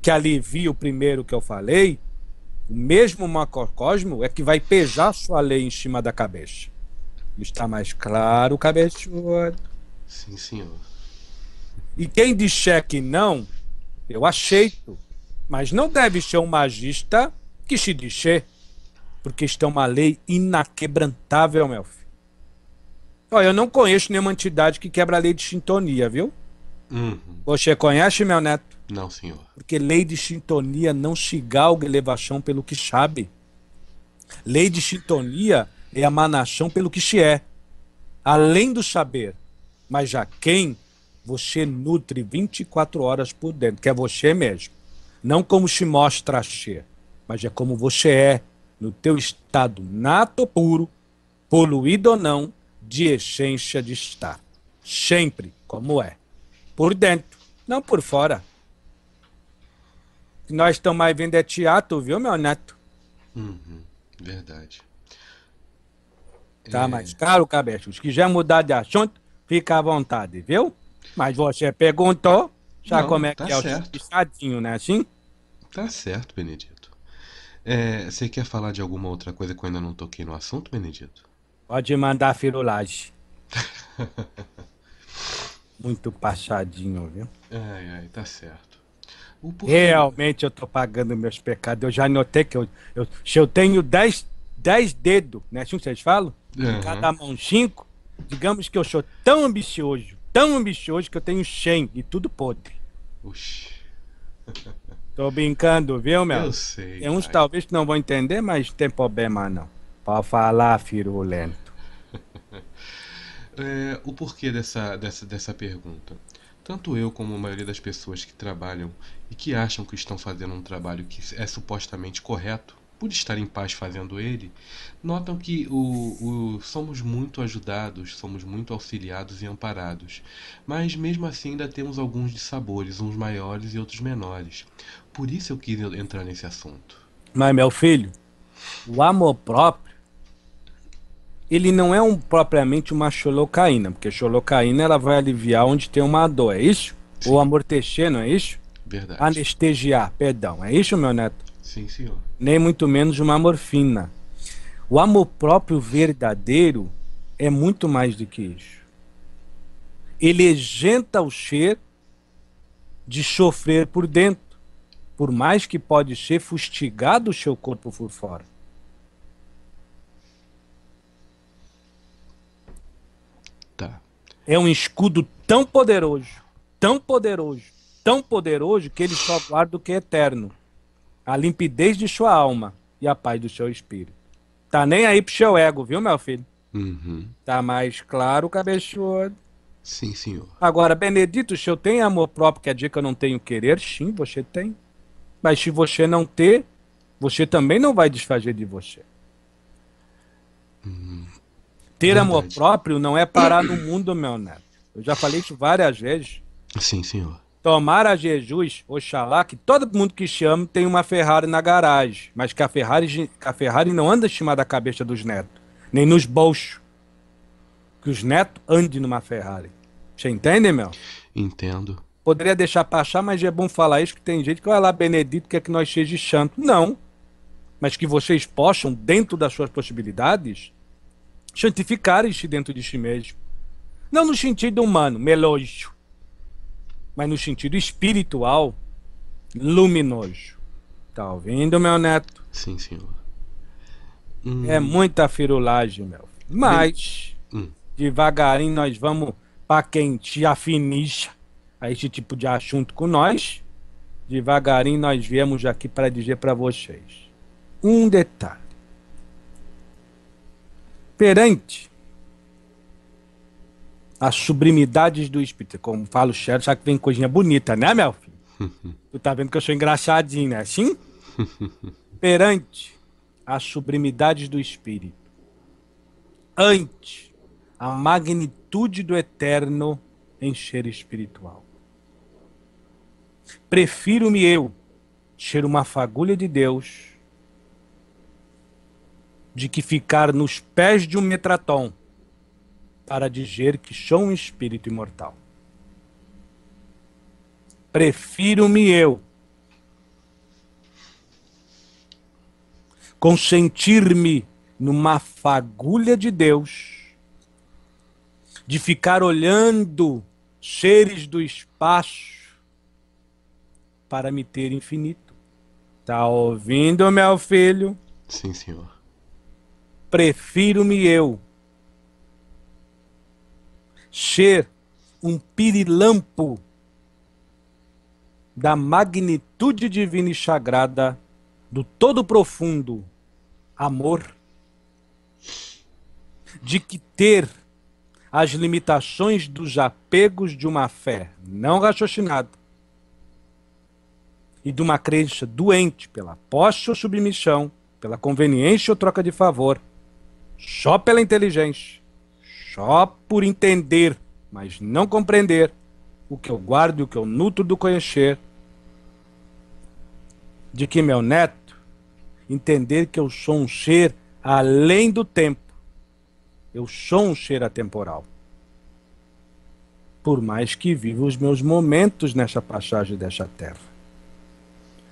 S2: que alivia o primeiro que eu falei, o mesmo macrocosmo é que vai pesar sua lei em cima da cabeça. Está mais claro, cabeçudo. Sim, senhor. E quem disser que não, eu aceito. Mas não deve ser um magista que se disser, porque isto é uma lei inaquebrantável, meu filho. Olha, eu não conheço nenhuma entidade que quebra a lei de sintonia, viu? Uhum. Você conhece, meu neto? Não, senhor. Porque lei de sintonia não se galga elevação pelo que sabe. Lei de sintonia é a manação pelo que se é. Além do saber. Mas já quem você nutre 24 horas por dentro, que é você mesmo. Não como se mostra ser, mas é como você é, no teu estado nato puro, poluído ou não, de essência de estar. Sempre como é. Por dentro, não por fora. Que nós estamos mais vendo é teatro, viu, meu neto?
S1: Uhum, verdade. Tá é... mais
S2: caro, cabeça. Os que já mudar de assunto, fica à vontade, viu? Mas você perguntou, já como é tá que é o estadinho, né? Assim? Tá certo,
S1: Benedito. É, você quer falar de alguma outra coisa que eu ainda não toquei no assunto, Benedito?
S2: Pode mandar firulagem. muito pachadinho, viu? É, tá certo. Realmente eu tô pagando meus pecados. Eu já notei que eu, eu, se eu tenho 10 dedos, né? Assim que vocês falam? Uhum. Cada mão cinco Digamos que eu sou tão ambicioso, tão ambicioso que eu tenho 100 e tudo podre. Oxi. Tô brincando, viu, meu? Eu sei. Tem uns pai. talvez que não vão entender, mas não tem problema não. Pode falar, Firuleno
S1: é, o porquê dessa, dessa, dessa pergunta. Tanto eu como a maioria das pessoas que trabalham e que acham que estão fazendo um trabalho que é supostamente correto, por estar em paz fazendo ele, notam que o, o, somos muito ajudados, somos muito auxiliados e amparados, mas mesmo assim ainda temos alguns dissabores, uns maiores e outros menores. Por isso eu quis entrar nesse assunto.
S2: Mas, meu filho, o amor próprio ele não é um, propriamente uma xolocaína, porque xolocaína ela vai aliviar onde tem uma dor, é isso? Sim. Ou amortecer, não é isso? Verdade. Anestesiar, perdão, é isso, meu neto? Sim, senhor. Nem muito menos uma morfina. O amor próprio verdadeiro é muito mais do que isso. Ele exenta o ser de sofrer por dentro, por mais que pode ser fustigado o seu corpo por fora. é um escudo tão poderoso, tão poderoso, tão poderoso que ele só guarda o que é eterno, a limpidez de sua alma e a paz do seu espírito. Tá nem aí pro seu ego, viu, meu filho? Uhum. Tá mais claro, cabeçudo.
S1: Sim, senhor.
S2: Agora, Benedito, se eu tenho amor próprio, quer dizer que eu não tenho querer? Sim, você tem. Mas se você não ter, você também não vai desfazer de você. Uhum. Ter Verdade. amor próprio não é parar no mundo, meu neto. Eu já falei isso várias vezes. Sim, senhor. tomar a Jesus, Oxalá, que todo mundo que chama tem uma Ferrari na garagem, mas que a Ferrari, a Ferrari não anda acima da cabeça dos netos, nem nos bolsos. Que os netos andem numa Ferrari. Você entende, meu?
S1: Entendo.
S2: Poderia deixar passar, mas é bom falar isso, que tem gente que vai lá, Benedito, quer que nós sejamos chanto Não. Mas que vocês possam, dentro das suas possibilidades, santificarem este dentro de si mesmo. Não no sentido humano, melóxico mas no sentido espiritual, luminoso. Tá ouvindo, meu neto? Sim, senhor. É hum. É muita firulagem, meu. Filho. Mas, hum. hum. devagarinho, nós vamos para quem te afinicha a esse tipo de assunto com nós. Devagarinho, nós viemos aqui para dizer para vocês um detalhe perante as sublimidades do espírito. Como fala o Cheryl, sabe que vem coisinha bonita, né, meu filho? tu tá vendo que eu sou engraçadinho, né? Sim? perante as sublimidades do espírito. Ante a magnitude do eterno encher espiritual. Prefiro-me eu ser uma fagulha de Deus de que ficar nos pés de um metraton para dizer que sou um espírito imortal. Prefiro-me eu consentir-me numa fagulha de Deus, de ficar olhando seres do espaço para me ter infinito. Tá ouvindo, meu filho? Sim, senhor prefiro-me eu ser um pirilampo da magnitude divina e sagrada do todo profundo amor de que ter as limitações dos apegos de uma fé não raciocinada e de uma crença doente pela posse ou submissão, pela conveniência ou troca de favor, só pela inteligência, só por entender, mas não compreender o que eu guardo e o que eu nutro do conhecer, de que meu neto entender que eu sou um ser além do tempo. Eu sou um ser atemporal. Por mais que viva os meus momentos nessa passagem dessa terra.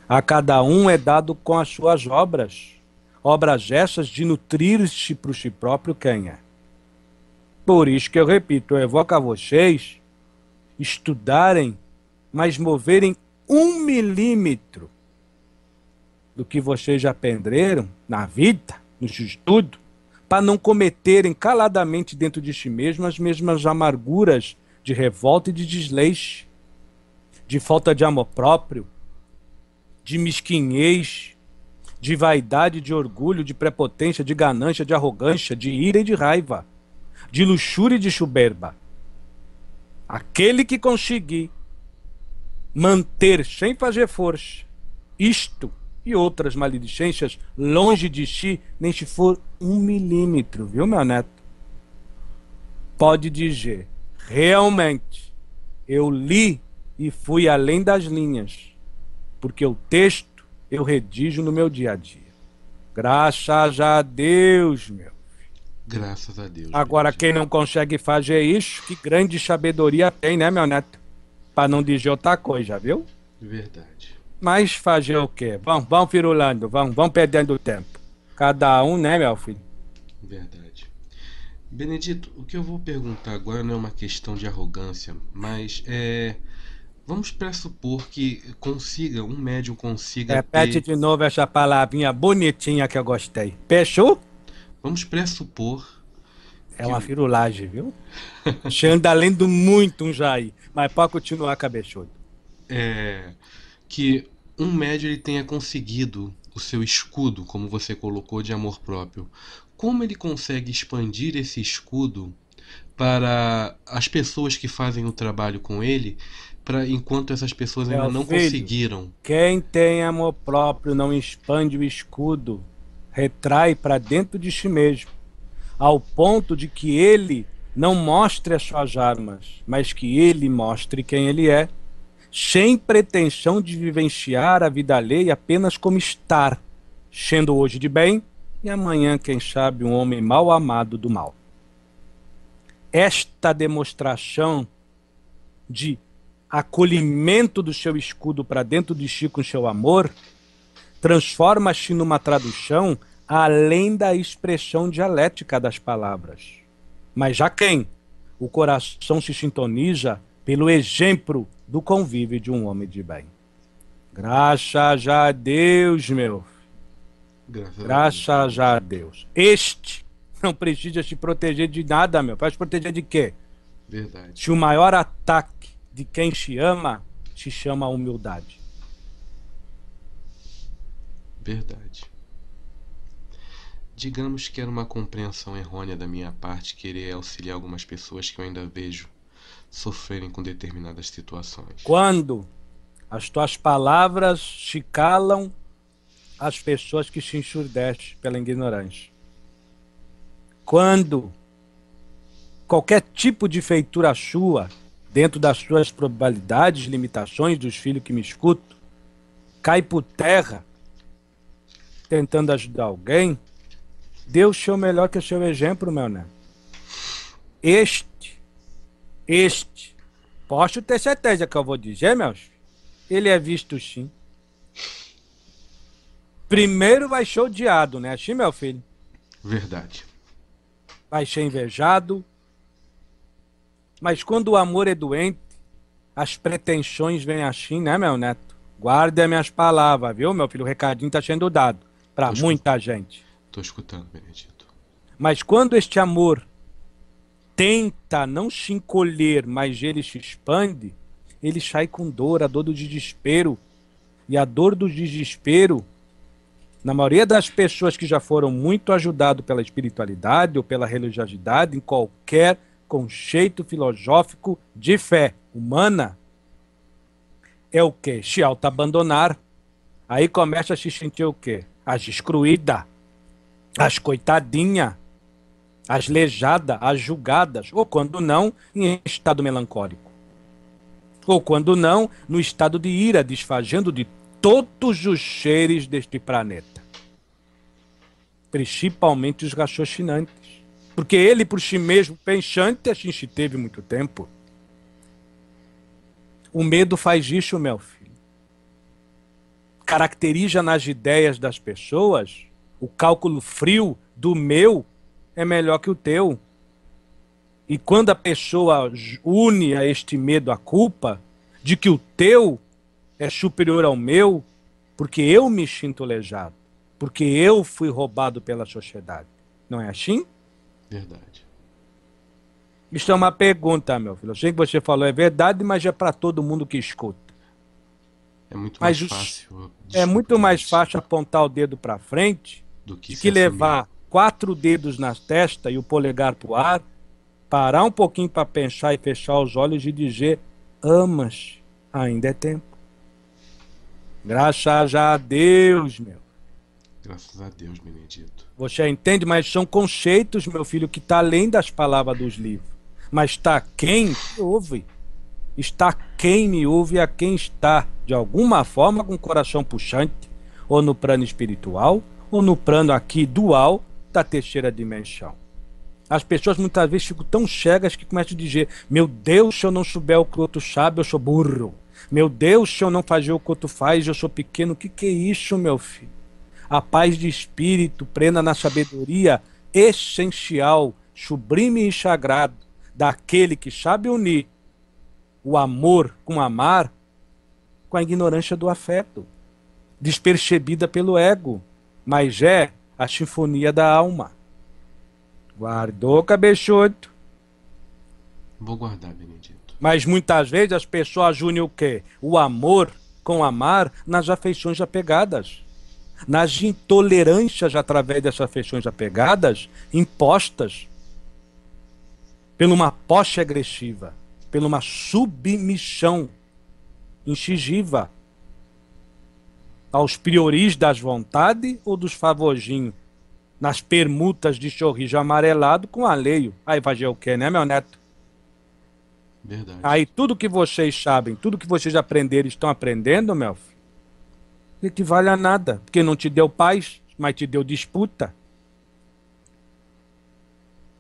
S2: A cada um é dado com as suas obras obras essas de nutrir-se para si próprio quem é. Por isso que eu repito, eu evoco a vocês estudarem, mas moverem um milímetro do que vocês já aprenderam na vida, no estudo, para não cometerem caladamente dentro de si mesmos as mesmas amarguras de revolta e de desleixo, de falta de amor próprio, de mesquinhez, de vaidade, de orgulho, de prepotência, de ganância, de arrogância, de ira e de raiva, de luxúria e de soberba. Aquele que conseguir manter sem fazer força isto e outras maledicências longe de si, nem se for um milímetro, viu, meu neto? Pode dizer, realmente, eu li e fui além das linhas, porque o texto eu redijo no meu dia a dia. Graças a Deus, meu.
S1: Graças a Deus.
S2: Agora, quem não consegue fazer isso, que grande sabedoria tem, né, meu neto? Para não dizer outra coisa, viu?
S1: Verdade.
S2: Mas fazer o quê? Vão, vão firulando, vão, vão perdendo tempo. Cada um, né, meu filho?
S1: Verdade. Benedito, o que eu vou perguntar agora não é uma questão de arrogância, mas é Vamos pressupor que consiga, um médium consiga. Repete ter...
S2: de novo essa palavrinha bonitinha que eu gostei. Peixou? Vamos pressupor. É uma virulagem, viu? Você anda lendo muito um Jair, mas pode continuar, cabechudo. É. Que um médium ele tenha conseguido
S1: o seu escudo, como você colocou, de amor próprio. Como ele consegue expandir esse escudo para as pessoas que fazem o trabalho com ele enquanto essas pessoas Meu ainda não filho, conseguiram.
S2: Quem tem amor próprio não expande o escudo, retrai para dentro de si mesmo, ao ponto de que ele não mostre as suas armas, mas que ele mostre quem ele é, sem pretensão de vivenciar a vida alheia apenas como estar, sendo hoje de bem e amanhã, quem sabe, um homem mal amado do mal. Esta demonstração de acolhimento do seu escudo para dentro de si com seu amor, transforma-se numa tradução além da expressão dialética das palavras. Mas já quem? O coração se sintoniza pelo exemplo do convívio de um homem de bem. Graças a Deus, meu. Graças, a Deus. Este não precisa se proteger de nada, meu. Vai se proteger de quê? Verdade. Se o maior ataque de quem te ama te chama a humildade.
S1: Verdade. Digamos que era uma compreensão errônea da minha parte querer auxiliar algumas pessoas que eu ainda vejo sofrerem com determinadas situações.
S2: Quando as tuas palavras te calam as pessoas que te ensurdeste pela ignorância. Quando qualquer tipo de feitura sua dentro das suas probabilidades, limitações dos filhos que me escutam, cai por terra tentando ajudar alguém, dê o seu melhor que o seu exemplo, meu neto. Este, este, posso ter certeza que eu vou dizer, meus ele é visto sim. Primeiro vai ser odiado, né? sim, meu filho? Verdade. Vai ser invejado, mas quando o amor é doente, as pretensões vêm assim, né, meu neto? Guarda minhas palavras, viu, meu filho? O recadinho está sendo dado para muita gente.
S1: Estou escutando,
S2: Benedito. Mas quando este amor tenta não se encolher, mas ele se expande, ele sai com dor, a dor do desespero. E a dor do desespero, na maioria das pessoas que já foram muito ajudadas pela espiritualidade ou pela religiosidade, em qualquer conceito filosófico de fé humana é o que? Se auto-abandonar. Aí começa a se sentir o quê? As excluídas, as coitadinhas, as lejadas, as julgadas, ou quando não, em estado melancólico. Ou quando não, no estado de ira, desfazendo de todos os seres deste planeta. Principalmente os raciocinantes. Porque ele, por si mesmo, penchante, a gente teve muito tempo. O medo faz isso, meu filho. Caracteriza nas ideias das pessoas o cálculo frio do meu é melhor que o teu. E quando a pessoa une a este medo a culpa de que o teu é superior ao meu, porque eu me sinto lejado, porque eu fui roubado pela sociedade. Não é assim? Verdade. Isso é uma pergunta, meu filho. Eu sei que você falou é verdade, mas é para todo mundo que escuta. É muito mais mas, fácil. É muito mais fácil apontar o dedo para frente do que, que levar quatro dedos na testa e o polegar para o ar, parar um pouquinho para pensar e fechar os olhos e dizer: amas, ainda é tempo. Graças a Deus, meu.
S1: Graças a Deus, Benedito.
S2: Você entende? Mas são conceitos, meu filho, que está além das palavras dos livros. Mas está quem me ouve. Está quem me ouve a quem está, de alguma forma, com o coração puxante, ou no plano espiritual, ou no plano aqui dual da terceira dimensão. As pessoas muitas vezes ficam tão cegas que começam a dizer: Meu Deus, se eu não souber o que o outro sabe, eu sou burro. Meu Deus, se eu não fazer o que o outro faz, eu sou pequeno. O que, que é isso, meu filho? a paz de espírito, plena na sabedoria, essencial, sublime e sagrado, daquele que sabe unir o amor com amar com a ignorância do afeto, despercebida pelo ego, mas é a sinfonia da alma. Guardou, cabeçudo?
S1: Vou guardar, Benedito.
S2: Mas muitas vezes as pessoas unem o quê? O amor com amar nas afeições apegadas nas intolerâncias através dessas feições apegadas impostas pela uma posse agressiva, pela uma submissão incisiva aos prioris das vontade ou dos favorzinhos, nas permutas de sorriso amarelado com alheio. Aí fazer o quê, né, meu neto? Verdade. Aí tudo que vocês sabem, tudo que vocês aprenderam, estão aprendendo, meu filho não equivale a nada, porque não te deu paz, mas te deu disputa.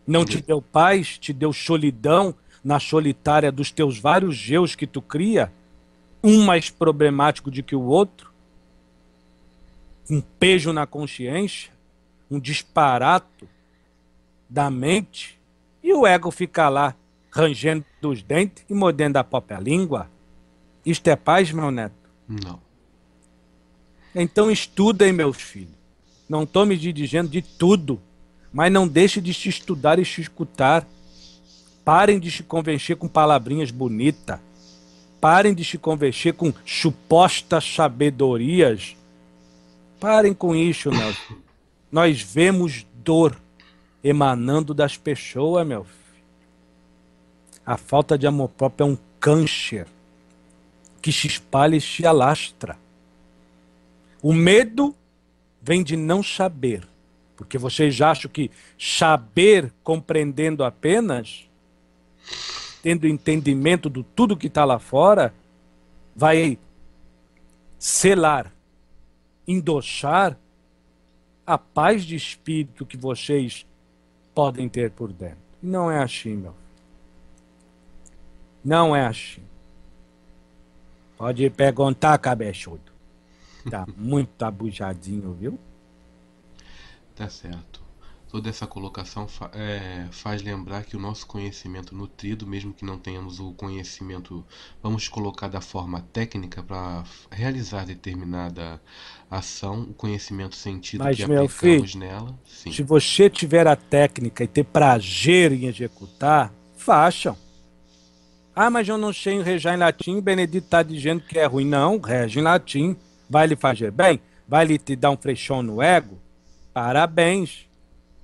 S2: Não te deu paz, te deu solidão na solitária dos teus vários geus que tu cria, um mais problemático do que o outro, um pejo na consciência, um disparato da mente, e o ego fica lá rangendo dos dentes e mordendo a própria língua. Isto é paz, meu neto? Não. Então estudem, meus filhos. Não estou me dirigindo de tudo, mas não deixe de se estudar e se escutar. Parem de se convencer com palavrinhas bonitas. Parem de se convencer com supostas sabedorias. Parem com isso, meu filho. Nós vemos dor emanando das pessoas, meu filho. A falta de amor próprio é um câncer que se espalha e se alastra. O medo vem de não saber. Porque vocês acham que saber compreendendo apenas, tendo entendimento do tudo que está lá fora, vai selar, endossar a paz de espírito que vocês podem ter por dentro. Não é assim, meu filho. Não é assim. Pode perguntar, cabeçudo. Tá muito abujadinho, viu? Tá certo.
S1: Toda essa colocação fa é, faz lembrar que o nosso conhecimento nutrido, mesmo que não tenhamos o conhecimento, vamos colocar da forma técnica para realizar determinada ação, o conhecimento sentido Mas, que meu aplicamos filho, nela.
S2: Sim. Se você tiver a técnica e ter prazer em executar, façam. Ah, mas eu não sei rejar em latim, Benedito está dizendo que é ruim. Não, rege em latim vai lhe fazer bem? Vai lhe te dar um frechão no ego? Parabéns!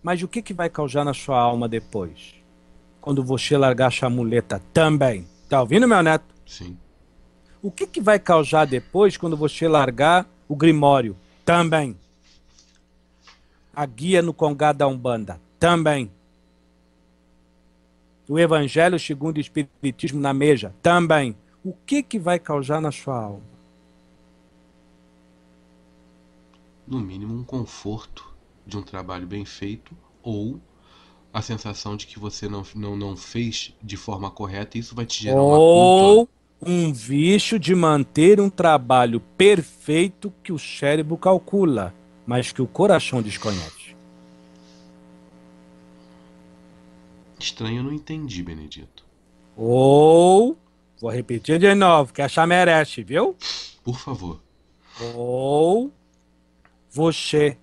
S2: Mas o que, que vai causar na sua alma depois? Quando você largar a chamuleta também. Tá ouvindo, meu neto? Sim. O que, que vai causar depois quando você largar o grimório? Também. A guia no congá da Umbanda? Também. O evangelho segundo o espiritismo na mesa? Também. O que, que vai causar na sua alma?
S1: no mínimo, um conforto de um trabalho bem feito ou a sensação de que você não, não, não fez de forma correta e isso
S2: vai te gerar uma ou culpa. um vício de manter um trabalho perfeito que o cérebro calcula, mas que o coração desconhece. Estranho, eu não entendi, Benedito. Ou, vou repetir de novo, que a chá merece, viu? Por favor. Ou você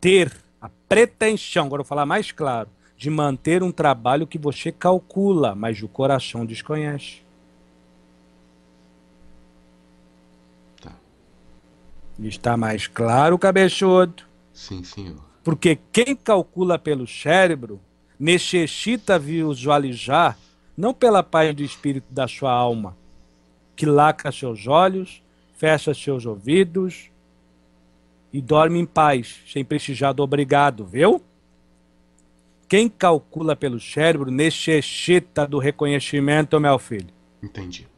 S2: ter a pretensão, agora eu vou falar mais claro, de manter um trabalho que você calcula, mas o coração desconhece. Tá. Está mais claro, cabeçudo? Sim, senhor. Porque quem calcula pelo cérebro necessita visualizar, não pela paz do espírito da sua alma, que laca seus olhos, fecha seus ouvidos, e dorme em paz, sem prestigiado obrigado, viu? Quem calcula pelo cérebro necessita do reconhecimento, meu filho. Entendi.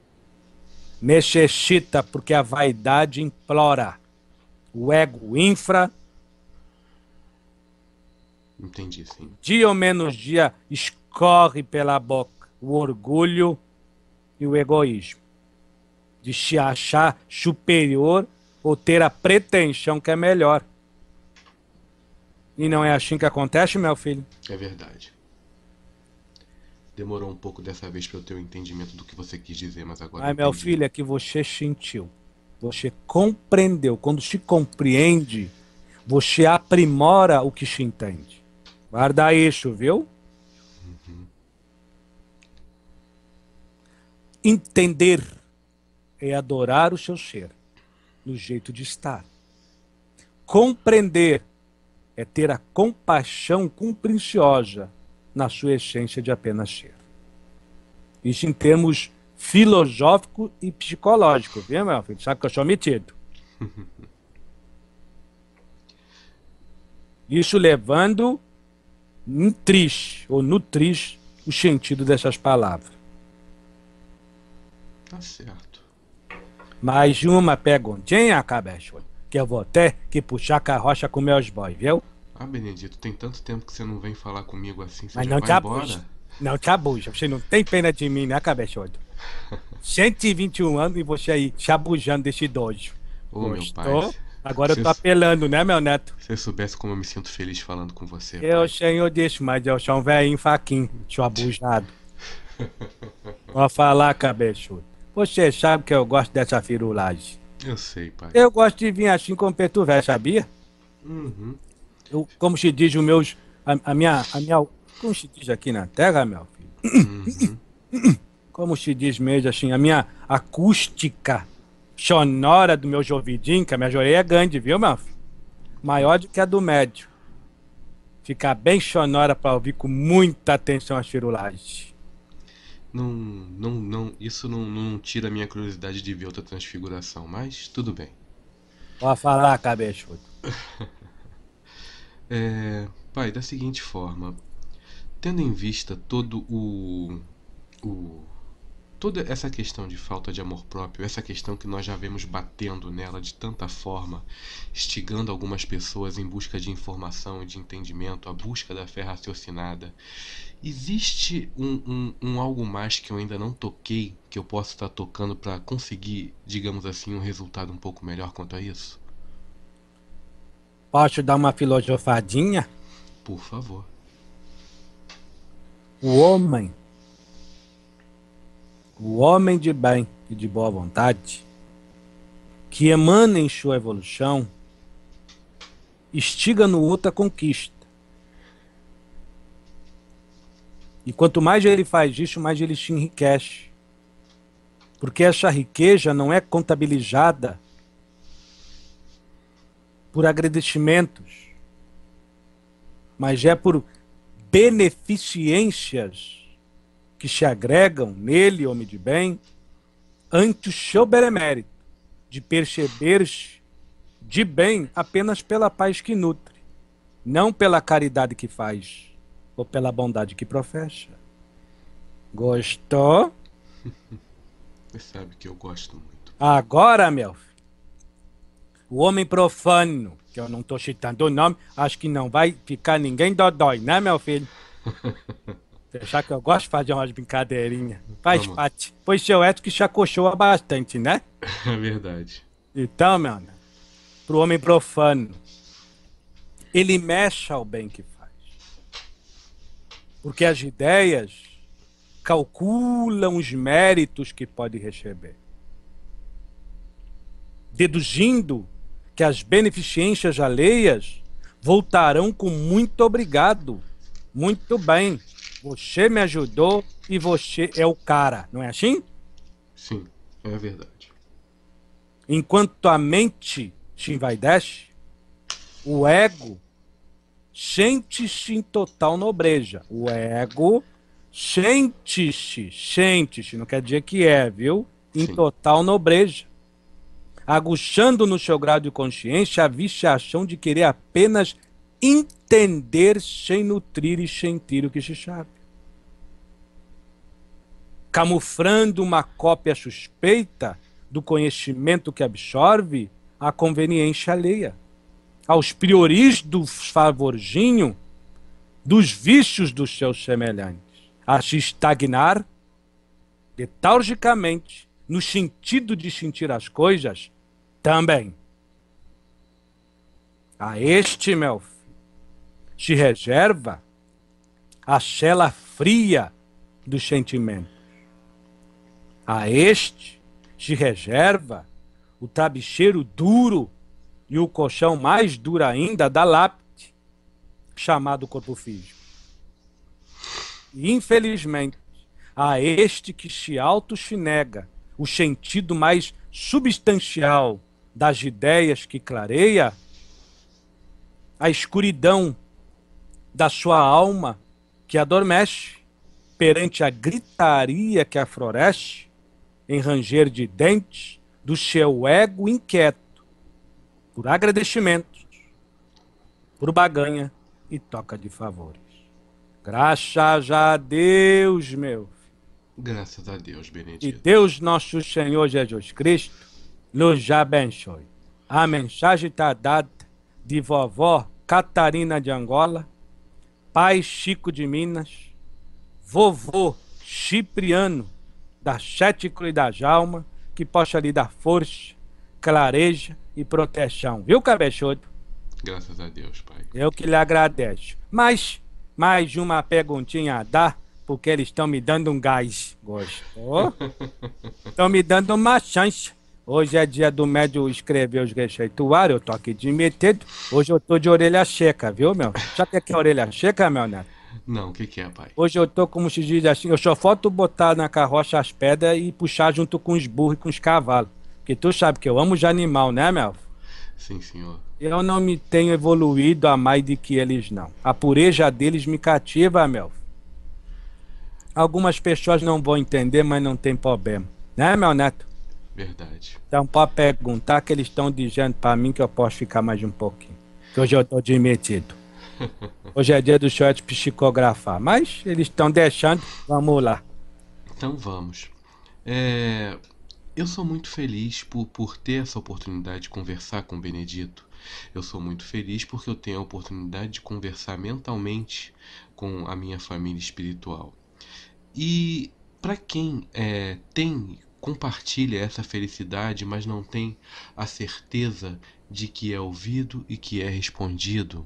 S2: Necessita, porque a vaidade implora. O ego infra.
S1: Entendi, sim.
S2: Dia ou menos dia escorre pela boca o orgulho e o egoísmo. De se achar superior ou ter a pretensão que é melhor. E não é assim que acontece, meu filho?
S1: É verdade. Demorou um pouco dessa vez para eu ter o um entendimento do que você quis dizer, mas agora. Ai, meu filho,
S2: é que você sentiu. Você compreendeu. Quando se compreende, você aprimora o que se entende. Guarda isso, viu? Uhum. Entender é adorar o seu ser no jeito de estar. Compreender é ter a compaixão cumprinciosa na sua essência de apenas ser. Isso em termos filosófico e psicológico, viu, meu filho? Sabe que eu sou metido. Isso levando nutris ou nutris o sentido dessas palavras.
S1: Tá certo.
S2: Mais uma perguntinha, cabeçudo, que eu vou ter que puxar carrocha com meus boys, viu? Ah, Benedito,
S1: tem tanto tempo que você não vem falar comigo assim, você Mas não te embora? Abusa.
S2: Não te abusa, você não tem pena de mim, né, cabeçudo? 121 anos e você aí chabujando desse dojo. Ô, meu pai. Agora eu tô
S1: apelando, né, meu neto? Se eu soubesse como eu me sinto feliz falando com você. Eu pai.
S2: senhor deixo, mas eu sou um velhinho faquinho, chabujado. Vou falar, cabeça. Você sabe que eu gosto dessa firulagem. Eu sei, pai. Eu gosto de vir assim com preto sabia? Uhum. Eu, como se diz os meus. A, a, minha, a minha. Como se diz aqui na terra, meu filho? Uhum. Como se diz mesmo assim, a minha acústica sonora do meu jovidinho, que a minha orelha é grande, viu, meu filho? Maior do que a do médio. Ficar bem sonora para ouvir com muita atenção as firulagens.
S1: Não, não, não, isso não, não tira a minha curiosidade de ver outra transfiguração, mas tudo bem.
S2: Pode falar, cabeçudo. é,
S1: pai, da seguinte forma, tendo em vista todo o, o toda essa questão de falta de amor próprio, essa questão que nós já vemos batendo nela de tanta forma, instigando algumas pessoas em busca de informação e de entendimento, a busca da fé raciocinada, existe um, um, um algo mais que eu ainda não toquei, que eu posso estar tocando para conseguir, digamos assim, um resultado um pouco melhor quanto a isso?
S2: Posso dar uma filosofadinha? Por favor. O homem o homem de bem e de boa vontade, que emana em sua evolução, instiga no outro a conquista. E quanto mais ele faz isso, mais ele se enriquece. Porque essa riqueza não é contabilizada por agradecimentos, mas é por beneficências que se agregam nele, homem de bem, ante o seu benemérito, de perceber-se de bem apenas pela paz que nutre, não pela caridade que faz ou pela bondade que professa. Gostou?
S1: Você sabe que eu gosto muito.
S2: Agora, meu filho, o homem profano, que eu não estou citando o nome, acho que não vai ficar ninguém dodói, né, meu filho? Deixar que eu gosto de fazer umas brincadeirinhas. Faz Vamos. parte. Pois seu ético chacochou bastante, né? É verdade. Então, meu amigo, pro homem profano, ele mexe ao bem que faz. Porque as ideias calculam os méritos que pode receber. Deduzindo que as beneficências alheias voltarão com muito obrigado, muito bem você me ajudou e você é o cara, não é assim? Sim, é verdade. Enquanto a mente se envaidece, o ego sente-se em total nobreza. O ego sente-se, sente-se, não quer dizer que é, viu? Em Sim. total nobreza. Aguçando no seu grau de consciência a viciação de querer apenas entender sem nutrir e sentir o que se sabe. Camuflando uma cópia suspeita do conhecimento que absorve a conveniência alheia, aos prioris do favorzinho, dos vícios dos seus semelhantes, a se estagnar letargicamente no sentido de sentir as coisas também. A este, meu te reserva a cela fria do sentimento. A este te reserva o tabicheiro duro e o colchão mais duro ainda da lápide, chamado corpo físico. infelizmente, a este que se auto-chinega o sentido mais substancial das ideias que clareia, a escuridão da sua alma que adormece perante a gritaria que aflorece em ranger de dentes do seu ego inquieto por agradecimentos, por baganha e toca de favores. Graças a Deus, meu.
S1: Graças a Deus, Benedito. E
S2: Deus nosso Senhor Jesus Cristo nos abençoe. A mensagem está dada de vovó Catarina de Angola, Pai Chico de Minas, vovô Cipriano da Sete e da Jalma, que possa lhe dar força, clareja e proteção. Viu, cabeçudo?
S1: Graças a Deus, Pai. Eu que
S2: lhe agradeço. Mas, mais uma perguntinha a dar, porque eles estão me dando um gás. Gostou? Estão me dando uma chance. Hoje é dia do médio escrever os receituários, eu tô aqui de metido. Hoje eu tô de orelha checa, viu, meu? Já tem que é orelha checa, meu neto?
S1: Não, o que, que é, pai?
S2: Hoje eu tô, como se diz assim, eu só falta botar na carroça as pedras e puxar junto com os burros e com os cavalos. Porque tu sabe que eu amo os animal, né, meu?
S1: Sim, senhor.
S2: Eu não me tenho evoluído a mais do que eles, não. A pureza deles me cativa, meu. Algumas pessoas não vão entender, mas não tem problema. Né, meu neto? Verdade. Então, pode perguntar que eles estão dizendo para mim que eu posso ficar mais um pouquinho. Que hoje eu estou demitido. Hoje é dia do de psicografar. Mas eles estão deixando. Vamos lá.
S1: Então vamos. É, eu sou muito feliz por, por ter essa oportunidade de conversar com o Benedito. Eu sou muito feliz porque eu tenho a oportunidade de conversar mentalmente com a minha família espiritual. E para quem é, tem compartilha essa felicidade, mas não tem a certeza de que é ouvido e que é respondido.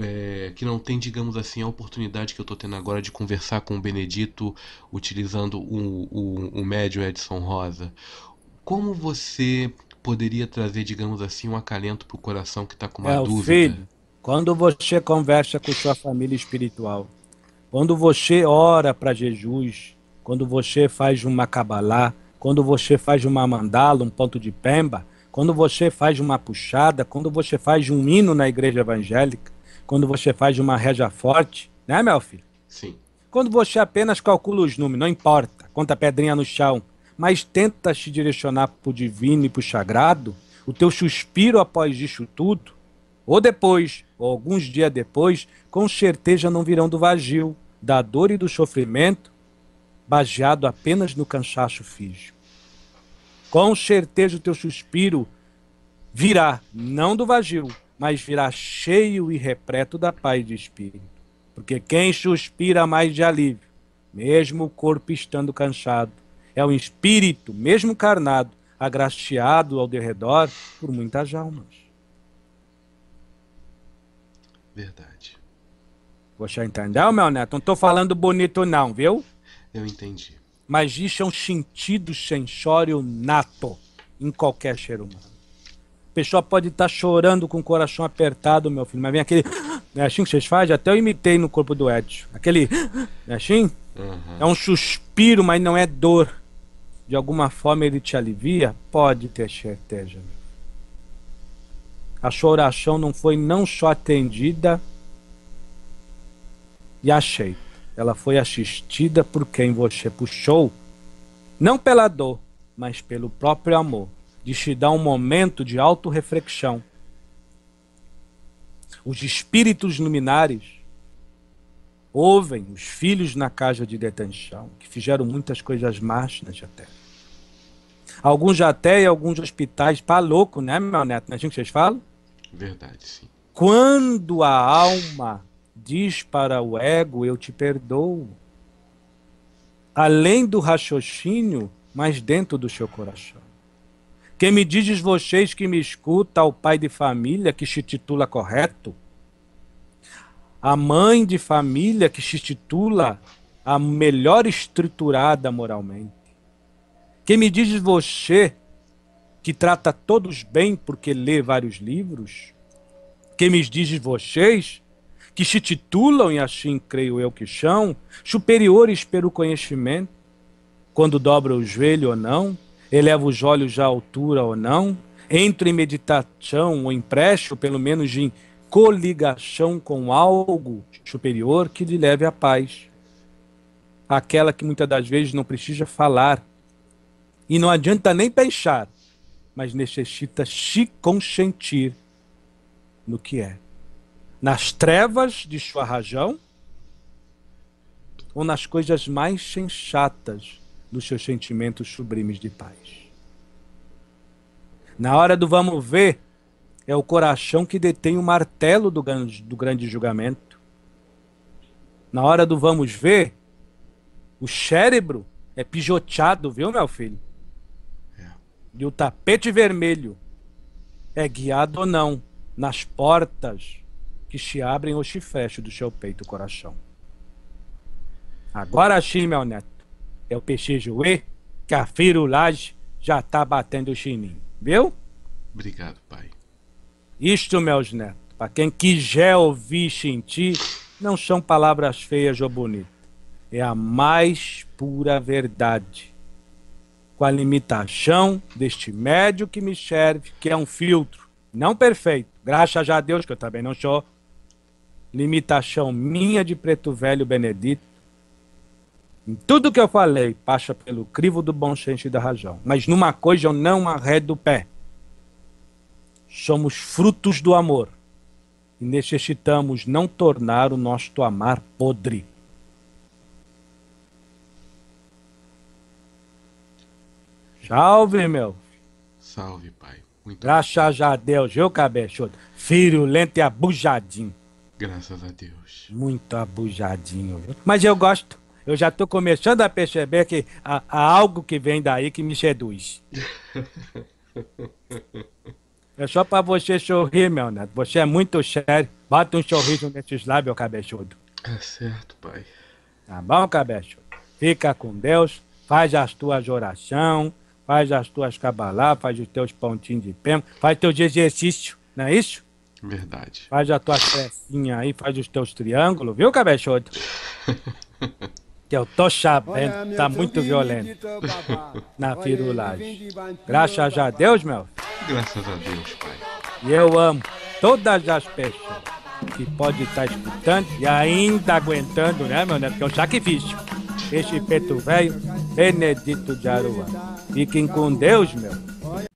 S1: É, que não tem, digamos assim, a oportunidade que eu estou tendo agora de conversar com o Benedito utilizando o, o, o médio Edson Rosa. Como você poderia trazer, digamos assim, um acalento para o coração que está com uma é, dúvida? Filho,
S2: quando você conversa com sua família espiritual, quando você ora para Jesus, quando você faz uma cabalá, quando você faz uma mandala, um ponto de pemba, quando você faz uma puxada, quando você faz um hino na igreja evangélica, quando você faz uma reja forte, né, meu filho? Sim. Quando você apenas calcula os números, não importa, conta a pedrinha no chão, mas tenta se direcionar para o divino e para o sagrado, o teu suspiro após isso tudo, ou depois, ou alguns dias depois, com certeza não virão do vazio, da dor e do sofrimento, baseado apenas no cansaço físico. Com certeza o teu suspiro virá, não do vazio, mas virá cheio e repleto da paz de espírito. Porque quem suspira mais de alívio, mesmo o corpo estando cansado, é o espírito, mesmo carnado, agraciado ao derredor por muitas almas. Verdade. Você entendeu, meu neto? Não estou falando bonito não, viu? Eu entendi. Mas isso é um sentido sensório nato em qualquer ser humano. A pessoa pode estar tá chorando com o coração apertado, meu filho, mas vem aquele. É assim que vocês fazem? Até eu imitei no corpo do Edson. Aquele. É assim? Uhum. É um suspiro, mas não é dor. De alguma forma ele te alivia? Pode ter certeza. A sua oração não foi não só atendida, e aceita. Ela foi assistida por quem você puxou, não pela dor, mas pelo próprio amor, de te dar um momento de autorreflexão. Os espíritos luminares ouvem os filhos na casa de detenção, que fizeram muitas coisas más na até. Alguns até e alguns hospitais, para louco, né, meu neto? Não é assim que vocês falam?
S1: Verdade, sim.
S2: Quando a alma diz para o ego: Eu te perdoo. Além do raciocínio, mas dentro do seu coração. Quem me dizes vocês que me escuta, o pai de família que se titula correto? A mãe de família que se titula a melhor estruturada moralmente? Quem me dizes você que trata todos bem porque lê vários livros? Quem me dizes vocês que se titulam, e assim creio eu que são, superiores pelo conhecimento, quando dobra o joelho ou não, eleva os olhos à altura ou não, entra em meditação ou empréstimo, pelo menos em coligação com algo superior que lhe leve à paz. Aquela que muitas das vezes não precisa falar. E não adianta nem pensar, mas necessita se consentir no que é. Nas trevas de sua rajão ou nas coisas mais sensatas dos seus sentimentos sublimes de paz? Na hora do vamos ver, é o coração que detém o martelo do grande, do grande julgamento. Na hora do vamos ver, o cérebro é pijoteado, viu, meu filho? É. E o tapete vermelho é guiado ou não nas portas que te abrem ou te fechem do seu peito o coração. Agora sim, meu neto, é o peixe joê que a firulagem já tá batendo o chininho, viu? Obrigado, pai. Isto, meus netos, para quem quiser ouvir sentir, não são palavras feias ou bonitas. É a mais pura verdade. Com a limitação deste médio que me serve, que é um filtro, não perfeito. Graças a Deus, que eu também não sou limitação minha de Preto Velho Benedito. Em tudo que eu falei, passa pelo crivo do bom senso e da razão. Mas numa coisa eu não arredo o pé. Somos frutos do amor. E necessitamos não tornar o nosso amar podre. Salve, meu. Salve, pai. Muito Graças a Deus, eu cabeçudo. Filho lento e abujadinho.
S1: Graças a Deus.
S2: Muito abujadinho, Mas eu gosto. Eu já tô começando a perceber que há, há algo que vem daí que me seduz. é só para você sorrir, meu neto. Você é muito sério. Bota um sorriso nesses lábios, cabeçudo.
S1: É certo, pai.
S2: Tá bom, cabeçudo? Fica com Deus. Faz as tuas orações. Faz as tuas cabalá. Faz os teus pontinhos de pé. Faz teus exercícios. Não é isso? Verdade. Faz a tua crescinha aí, faz os teus triângulos, viu, cabeçoto? que eu tô sabendo, tá muito violento na firulagem. Graças a Deus, meu.
S1: Graças a Deus, pai.
S2: E eu amo todas as pessoas que podem estar tá escutando e ainda aguentando, né, meu neto? Que é um sacrifício. Este peto velho, Benedito de Aruan. Fiquem com Deus, meu.